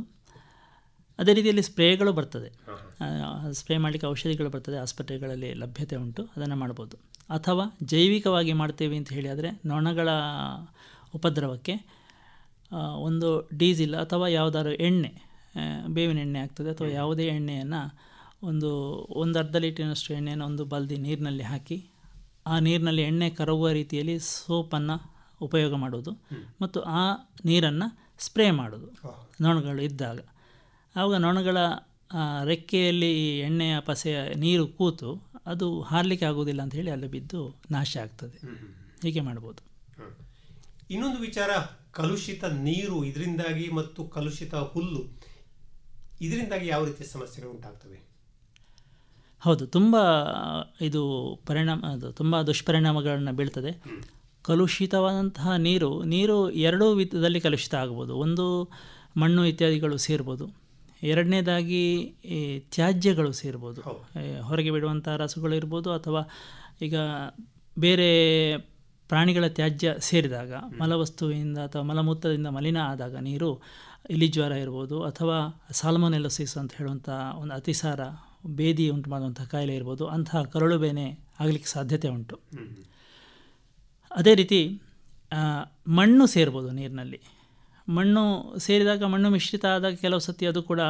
ಅದೇ ರೀತಿಯಲ್ಲಿ ಸ್ಪ್ರೇಗಳು ಬರ್ತದೆ ಸ್ಪ್ರೇ ಮಾಡಲಿಕ್ಕೆ ಔಷಧಿಗಳು ಬರ್ತದೆ ಆಸ್ಪತ್ರೆಗಳಲ್ಲಿ ಲಭ್ಯತೆ ಉಂಟು ಅದನ್ನು ಮಾಡ್ಬೋದು ಅಥವಾ ಜೈವಿಕವಾಗಿ ಮಾಡ್ತೇವೆ ಅಂತ ಹೇಳಿ ಆದರೆ ನೊಣಗಳ ಉಪದ್ರವಕ್ಕೆ ಒಂದು ಡೀಸಿಲ್ ಅಥವಾ ಯಾವುದಾದ್ರು ಎಣ್ಣೆ ಬೇವಿನ ಎಣ್ಣೆ ಆಗ್ತದೆ ಅಥವಾ ಯಾವುದೇ ಎಣ್ಣೆಯನ್ನು ಒಂದು ಒಂದು ಅರ್ಧ ಲೀಟರಿನಷ್ಟು ಎಣ್ಣೆಯನ್ನು ಒಂದು ಬಲ್ದಿ ನೀರಿನಲ್ಲಿ ಹಾಕಿ ಆ ನೀರಿನಲ್ಲಿ ಎಣ್ಣೆ ಕರಗುವ ರೀತಿಯಲ್ಲಿ ಸೋಪನ್ನು ಉಪಯೋಗ ಮಾಡೋದು ಮತ್ತು ಆ ನೀರನ್ನು ಸ್ಪ್ರೇ ಮಾಡೋದು ನೊಣಗಳು ಇದ್ದಾಗ ಆವಾಗ ನೊಣಗಳ ರೆಕ್ಕೆಯಲ್ಲಿ ಎಣ್ಣೆಯ ಪಸೆಯ ನೀರು ಕೂತು ಅದು ಹಾರಲಿಕ್ಕೆ ಆಗೋದಿಲ್ಲ ಅಂತ ಹೇಳಿ ಅಲ್ಲಿ ಬಿದ್ದು ನಾಶ ಆಗ್ತದೆ ಹೀಗೆ ಮಾಡ್ಬೋದು ಇನ್ನೊಂದು ವಿಚಾರ ಕಲುಷಿತ ನೀರು ಇದರಿಂದಾಗಿ ಮತ್ತು ಕಲುಷಿತ ಹುಲ್ಲು ಇದರಿಂದಾಗಿ ಯಾವ ರೀತಿಯ ಸಮಸ್ಯೆಗಳು ಉಂಟಾಗ್ತವೆ ಹೌದು ತುಂಬ ಇದು ಪರಿಣಾಮ ಅದು ತುಂಬ ದುಷ್ಪರಿಣಾಮಗಳನ್ನು ಬೀಳ್ತದೆ ಕಲುಷಿತವಾದಂತಹ ನೀರು ನೀರು ಎರಡೂ ವಿಧದಲ್ಲಿ ಕಲುಷಿತ ಆಗ್ಬೋದು ಒಂದು ಮಣ್ಣು ಇತ್ಯಾದಿಗಳು ಸೇರ್ಬೋದು ಎರಡನೇದಾಗಿ ತ್ಯಾಜ್ಯಗಳು ಸೇರ್ಬೋದು ಹೊರಗೆ ಬಿಡುವಂಥ ರಸಗಳಿರ್ಬೋದು ಅಥವಾ ಈಗ ಬೇರೆ ಪ್ರಾಣಿಗಳ ತ್ಯಾಜ್ಯ ಸೇರಿದಾಗ ಮಲವಸ್ತುವಿನಿಂದ ಅಥವಾ ಮಲಮೂತ್ರದಿಂದ ಮಲಿನ ಆದಾಗ ನೀರು ಜ್ವರ ಇರ್ಬೋದು ಅಥವಾ ಸಾಲ್ಮೊನೆಲೋಸಿಸ್ ಅಂತ ಹೇಳುವಂಥ ಒಂದು ಅತಿಸಾರ ಬೇದಿ ಉಂಟು ಮಾಡುವಂಥ ಕಾಯಿಲೆ ಇರ್ಬೋದು ಅಂತಹ ಕರಳು ಬೇನೆ ಆಗಲಿಕ್ಕೆ ಸಾಧ್ಯತೆ ಉಂಟು ಅದೇ ರೀತಿ ಮಣ್ಣು ಸೇರ್ಬೋದು ನೀರಿನಲ್ಲಿ ಮಣ್ಣು ಸೇರಿದಾಗ ಮಣ್ಣು ಮಿಶ್ರಿತ ಆದಾಗ ಕೆಲವು ಸತಿ ಅದು ಕೂಡ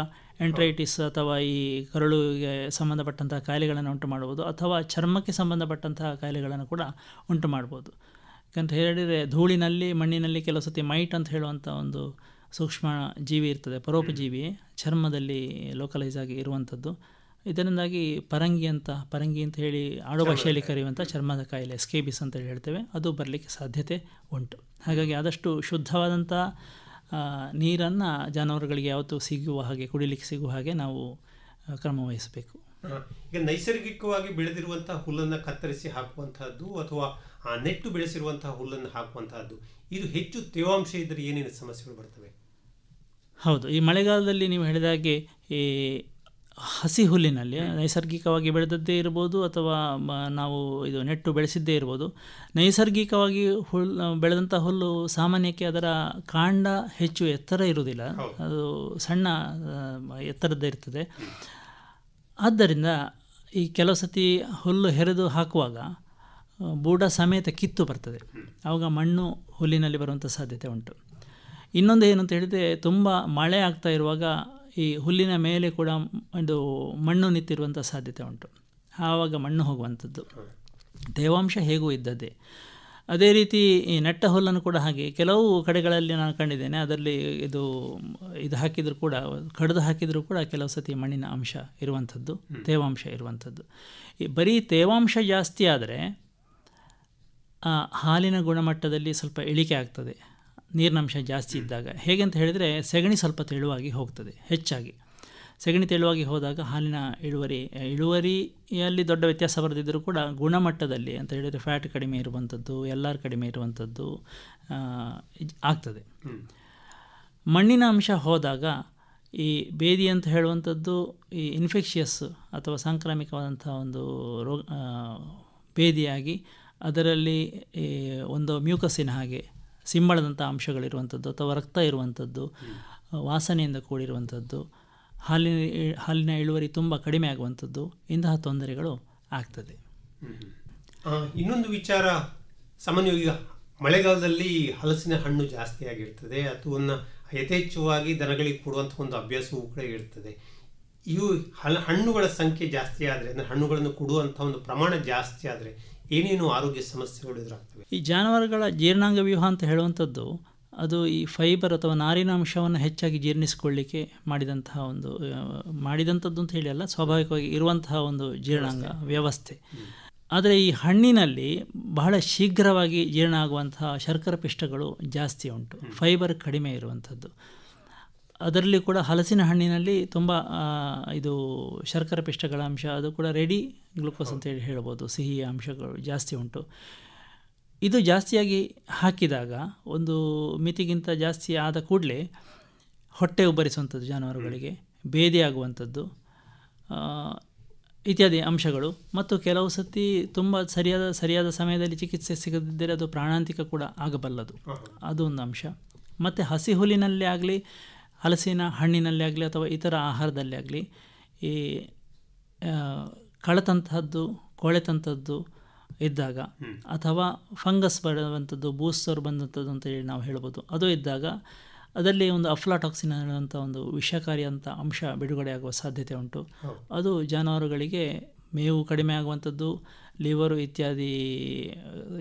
ಎಂಟ್ರೈಟಿಸ್ ಅಥವಾ ಈ ಕರುಳಿಗೆ ಸಂಬಂಧಪಟ್ಟಂತಹ ಕಾಯಿಲೆಗಳನ್ನು ಉಂಟು ಮಾಡ್ಬೋದು ಅಥವಾ ಚರ್ಮಕ್ಕೆ ಸಂಬಂಧಪಟ್ಟಂತಹ ಕಾಯಿಲೆಗಳನ್ನು ಕೂಡ ಉಂಟು ಮಾಡ್ಬೋದು ಯಾಕಂತ ಹೇಳಿದರೆ ಧೂಳಿನಲ್ಲಿ ಮಣ್ಣಿನಲ್ಲಿ ಕೆಲವು ಸತಿ ಮೈಟ್ ಅಂತ ಹೇಳುವಂಥ ಒಂದು ಸೂಕ್ಷ್ಮ ಜೀವಿ ಇರ್ತದೆ ಪರೋಪಜೀವಿ ಚರ್ಮದಲ್ಲಿ ಲೋಕಲೈಸ್ ಆಗಿ ಇರುವಂಥದ್ದು ಇದರಿಂದಾಗಿ ಪರಂಗಿ ಅಂತ ಪರಂಗಿ ಅಂತ ಹೇಳಿ ಆಡು ಭಾಷೆಯಲ್ಲಿ ಕರೆಯುವಂಥ ಚರ್ಮದ ಕಾಯಿಲೆ ಸ್ಕೇಬಿಸ್ ಅಂತೇಳಿ ಹೇಳ್ತೇವೆ ಅದು ಬರಲಿಕ್ಕೆ ಸಾಧ್ಯತೆ ಉಂಟು ಹಾಗಾಗಿ ಆದಷ್ಟು ಶುದ್ಧವಾದಂಥ ನೀರನ್ನು ಜಾನುವಾರುಗಳಿಗೆ ಯಾವತ್ತೂ ಸಿಗುವ ಹಾಗೆ ಕುಡಿಲಿಕ್ಕೆ ಸಿಗುವ ಹಾಗೆ ನಾವು ಕ್ರಮವಹಿಸಬೇಕು ಈಗ ನೈಸರ್ಗಿಕವಾಗಿ ಬೆಳೆದಿರುವಂಥ ಹುಲ್ಲನ್ನು ಕತ್ತರಿಸಿ ಹಾಕುವಂಥದ್ದು ಅಥವಾ ಆ ನೆಟ್ಟು ಬೆಳೆಸಿರುವಂತಹ ಹುಲ್ಲನ್ನು ಹಾಕುವಂತಹದ್ದು ಇದು ಹೆಚ್ಚು ತೇವಾಂಶ ಇದ್ದರೆ ಏನೇನು ಸಮಸ್ಯೆಗಳು ಬರ್ತವೆ ಹೌದು ಈ ಮಳೆಗಾಲದಲ್ಲಿ ನೀವು ಹೇಳಿದಾಗೆ ಈ ಹಸಿ ಹುಲ್ಲಿನಲ್ಲಿ ನೈಸರ್ಗಿಕವಾಗಿ ಬೆಳೆದದ್ದೇ ಇರ್ಬೋದು ಅಥವಾ ನಾವು ಇದು ನೆಟ್ಟು ಬೆಳೆಸಿದ್ದೇ ಇರ್ಬೋದು ನೈಸರ್ಗಿಕವಾಗಿ ಹುಲ್ಲು ಬೆಳೆದಂಥ ಹುಲ್ಲು ಸಾಮಾನ್ಯಕ್ಕೆ ಅದರ ಕಾಂಡ ಹೆಚ್ಚು ಎತ್ತರ ಇರುವುದಿಲ್ಲ ಅದು ಸಣ್ಣ ಎತ್ತರದ್ದೇ ಇರ್ತದೆ ಆದ್ದರಿಂದ ಈ ಕೆಲವು ಸತಿ ಹುಲ್ಲು ಹೆರೆದು ಹಾಕುವಾಗ ಬೂಡ ಸಮೇತ ಕಿತ್ತು ಬರ್ತದೆ ಆವಾಗ ಮಣ್ಣು ಹುಲ್ಲಿನಲ್ಲಿ ಬರುವಂಥ ಸಾಧ್ಯತೆ ಉಂಟು ಇನ್ನೊಂದು ಏನು ಅಂತ ಹೇಳಿದರೆ ತುಂಬ ಮಳೆ ಆಗ್ತಾ ಇರುವಾಗ ಈ ಹುಲ್ಲಿನ ಮೇಲೆ ಕೂಡ ಒಂದು ಮಣ್ಣು ನಿಂತಿರುವಂಥ ಸಾಧ್ಯತೆ ಉಂಟು ಆವಾಗ ಮಣ್ಣು ಹೋಗುವಂಥದ್ದು ತೇವಾಂಶ ಹೇಗೂ ಇದ್ದದ್ದೇ ಅದೇ ರೀತಿ ಈ ನೆಟ್ಟ ಹುಲ್ಲನ್ನು ಕೂಡ ಹಾಗೆ ಕೆಲವು ಕಡೆಗಳಲ್ಲಿ ನಾನು ಕಂಡಿದ್ದೇನೆ ಅದರಲ್ಲಿ ಇದು ಇದು ಹಾಕಿದರೂ ಕೂಡ ಕಡಿದು ಹಾಕಿದರೂ ಕೂಡ ಕೆಲವು ಸತಿ ಮಣ್ಣಿನ ಅಂಶ ಇರುವಂಥದ್ದು ತೇವಾಂಶ ಇರುವಂಥದ್ದು ಈ ಬರೀ ತೇವಾಂಶ ಜಾಸ್ತಿ ಆದರೆ ಹಾಲಿನ ಗುಣಮಟ್ಟದಲ್ಲಿ ಸ್ವಲ್ಪ ಇಳಿಕೆ ಆಗ್ತದೆ ನೀರಿನಂಶ ಜಾಸ್ತಿ ಇದ್ದಾಗ ಹೇಗೆ ಅಂತ ಹೇಳಿದರೆ ಸೆಗಣಿ ಸ್ವಲ್ಪ ತೆಳುವಾಗಿ ಹೋಗ್ತದೆ ಹೆಚ್ಚಾಗಿ ಸೆಗಣಿ ತೆಳುವಾಗಿ ಹೋದಾಗ ಹಾಲಿನ ಇಳುವರಿ ಇಳುವರಿಯಲ್ಲಿ ದೊಡ್ಡ ವ್ಯತ್ಯಾಸ ಬರೆದಿದ್ದರೂ ಕೂಡ ಗುಣಮಟ್ಟದಲ್ಲಿ ಅಂತ ಹೇಳಿದರೆ ಫ್ಯಾಟ್ ಕಡಿಮೆ ಇರುವಂಥದ್ದು ಎಲ್ಲರ ಕಡಿಮೆ ಇರುವಂಥದ್ದು ಆಗ್ತದೆ ಮಣ್ಣಿನ ಅಂಶ ಹೋದಾಗ ಈ ಬೇದಿ ಅಂತ ಹೇಳುವಂಥದ್ದು ಈ ಇನ್ಫೆಕ್ಷಿಯಸ್ ಅಥವಾ ಸಾಂಕ್ರಾಮಿಕವಾದಂಥ ಒಂದು ರೋಗ ಬೇದಿಯಾಗಿ ಅದರಲ್ಲಿ ಒಂದು ಮ್ಯೂಕಸ್ಸಿನ ಹಾಗೆ ಸಿಂಬಳದಂಥ ಅಂಶಗಳಿರುವಂಥದ್ದು ಅಥವಾ ರಕ್ತ ಇರುವಂಥದ್ದು ವಾಸನೆಯಿಂದ ಕೂಡಿರುವಂಥದ್ದು ಹಾಲಿನ ಹಾಲಿನ ಇಳುವರಿ ತುಂಬ ಕಡಿಮೆ ಆಗುವಂಥದ್ದು ಇಂತಹ ತೊಂದರೆಗಳು ಆಗ್ತದೆ ಇನ್ನೊಂದು ವಿಚಾರ ಸಾಮಾನ್ಯವಾಗಿ ಮಳೆಗಾಲದಲ್ಲಿ ಹಲಸಿನ ಹಣ್ಣು ಜಾಸ್ತಿ ಆಗಿರ್ತದೆ ಅಥವಾ ಯಥೇಚ್ಛವಾಗಿ ದನಗಳಿಗೆ ಕೊಡುವಂಥ ಒಂದು ಅಭ್ಯಾಸವೂ ಕೂಡ ಇರ್ತದೆ ಇವು ಹಲ ಹಣ್ಣುಗಳ ಸಂಖ್ಯೆ ಜಾಸ್ತಿ ಆದರೆ ಅಂದರೆ ಹಣ್ಣುಗಳನ್ನು ಕೊಡುವಂಥ ಒಂದು ಪ್ರಮಾಣ ಜಾಸ್ತಿ ಆದರೆ ಏನೇನು ಆರೋಗ್ಯ ಸಮಸ್ಯೆಗಳು ಎದುರಾಗ್ತವೆ ಈ ಜಾನುವಾರುಗಳ ಜೀರ್ಣಾಂಗ ವ್ಯೂಹ ಅಂತ ಹೇಳುವಂಥದ್ದು ಅದು ಈ ಫೈಬರ್ ಅಥವಾ ನಾರಿನ ಅಂಶವನ್ನು ಹೆಚ್ಚಾಗಿ ಜೀರ್ಣಿಸಿಕೊಳ್ಳಿಕ್ಕೆ ಮಾಡಿದಂತಹ ಒಂದು ಮಾಡಿದಂಥದ್ದು ಅಂತ ಹೇಳಿ ಅಲ್ಲ ಸ್ವಾಭಾವಿಕವಾಗಿ ಇರುವಂತಹ ಒಂದು ಜೀರ್ಣಾಂಗ ವ್ಯವಸ್ಥೆ ಆದರೆ ಈ ಹಣ್ಣಿನಲ್ಲಿ ಬಹಳ ಶೀಘ್ರವಾಗಿ ಜೀರ್ಣ ಆಗುವಂತಹ ಶರ್ಕರ ಪಿಷ್ಟಗಳು ಜಾಸ್ತಿ ಉಂಟು ಫೈಬರ್ ಕಡಿಮೆ ಇರುವಂಥದ್ದು ಅದರಲ್ಲಿ ಕೂಡ ಹಲಸಿನ ಹಣ್ಣಿನಲ್ಲಿ ತುಂಬ ಇದು ಶರ್ಕರ ಪಿಷ್ಟಗಳ ಅಂಶ ಅದು ಕೂಡ ರೆಡಿ ಗ್ಲುಕೋಸ್ ಅಂತೇಳಿ ಹೇಳ್ಬೋದು ಸಿಹಿ ಅಂಶಗಳು ಜಾಸ್ತಿ ಉಂಟು ಇದು ಜಾಸ್ತಿಯಾಗಿ ಹಾಕಿದಾಗ ಒಂದು ಮಿತಿಗಿಂತ ಜಾಸ್ತಿ ಆದ ಕೂಡಲೇ ಹೊಟ್ಟೆ ಉಬ್ಬರಿಸುವಂಥದ್ದು ಜಾನುವಾರುಗಳಿಗೆ ಭೇದಿಯಾಗುವಂಥದ್ದು ಇತ್ಯಾದಿ ಅಂಶಗಳು ಮತ್ತು ಕೆಲವು ಸತಿ ತುಂಬ ಸರಿಯಾದ ಸರಿಯಾದ ಸಮಯದಲ್ಲಿ ಚಿಕಿತ್ಸೆ ಸಿಗದಿದ್ದರೆ ಅದು ಪ್ರಾಣಾಂತಿಕ ಕೂಡ ಆಗಬಲ್ಲದು ಅದು ಒಂದು ಅಂಶ ಮತ್ತು ಹಸಿ ಹುಲಿನಲ್ಲಿ ಆಗಲಿ ಹಲಸಿನ ಹಣ್ಣಿನಲ್ಲಿ ಆಗಲಿ ಅಥವಾ ಇತರ ಆಹಾರದಲ್ಲಿ ಆಗಲಿ ಈ ಕಳೆತಂಥದ್ದು ಕೊಳೆತಂಥದ್ದು ಇದ್ದಾಗ ಅಥವಾ ಫಂಗಸ್ ಬರುವಂಥದ್ದು ಬೂಸ್ಟರ್ ಬಂದಂಥದ್ದು ಅಂತ ಹೇಳಿ ನಾವು ಹೇಳ್ಬೋದು ಅದು ಇದ್ದಾಗ ಅದರಲ್ಲಿ ಒಂದು ಅಫ್ಲಾಟಾಕ್ಸಿನ್ ಅನ್ನುವಂಥ ಒಂದು ವಿಷಕಾರಿ ಅಂತ ಅಂಶ ಬಿಡುಗಡೆಯಾಗುವ ಸಾಧ್ಯತೆ ಉಂಟು ಅದು ಜಾನುವಾರುಗಳಿಗೆ ಮೇವು ಕಡಿಮೆ ಆಗುವಂಥದ್ದು ಲಿವರು ಇತ್ಯಾದಿ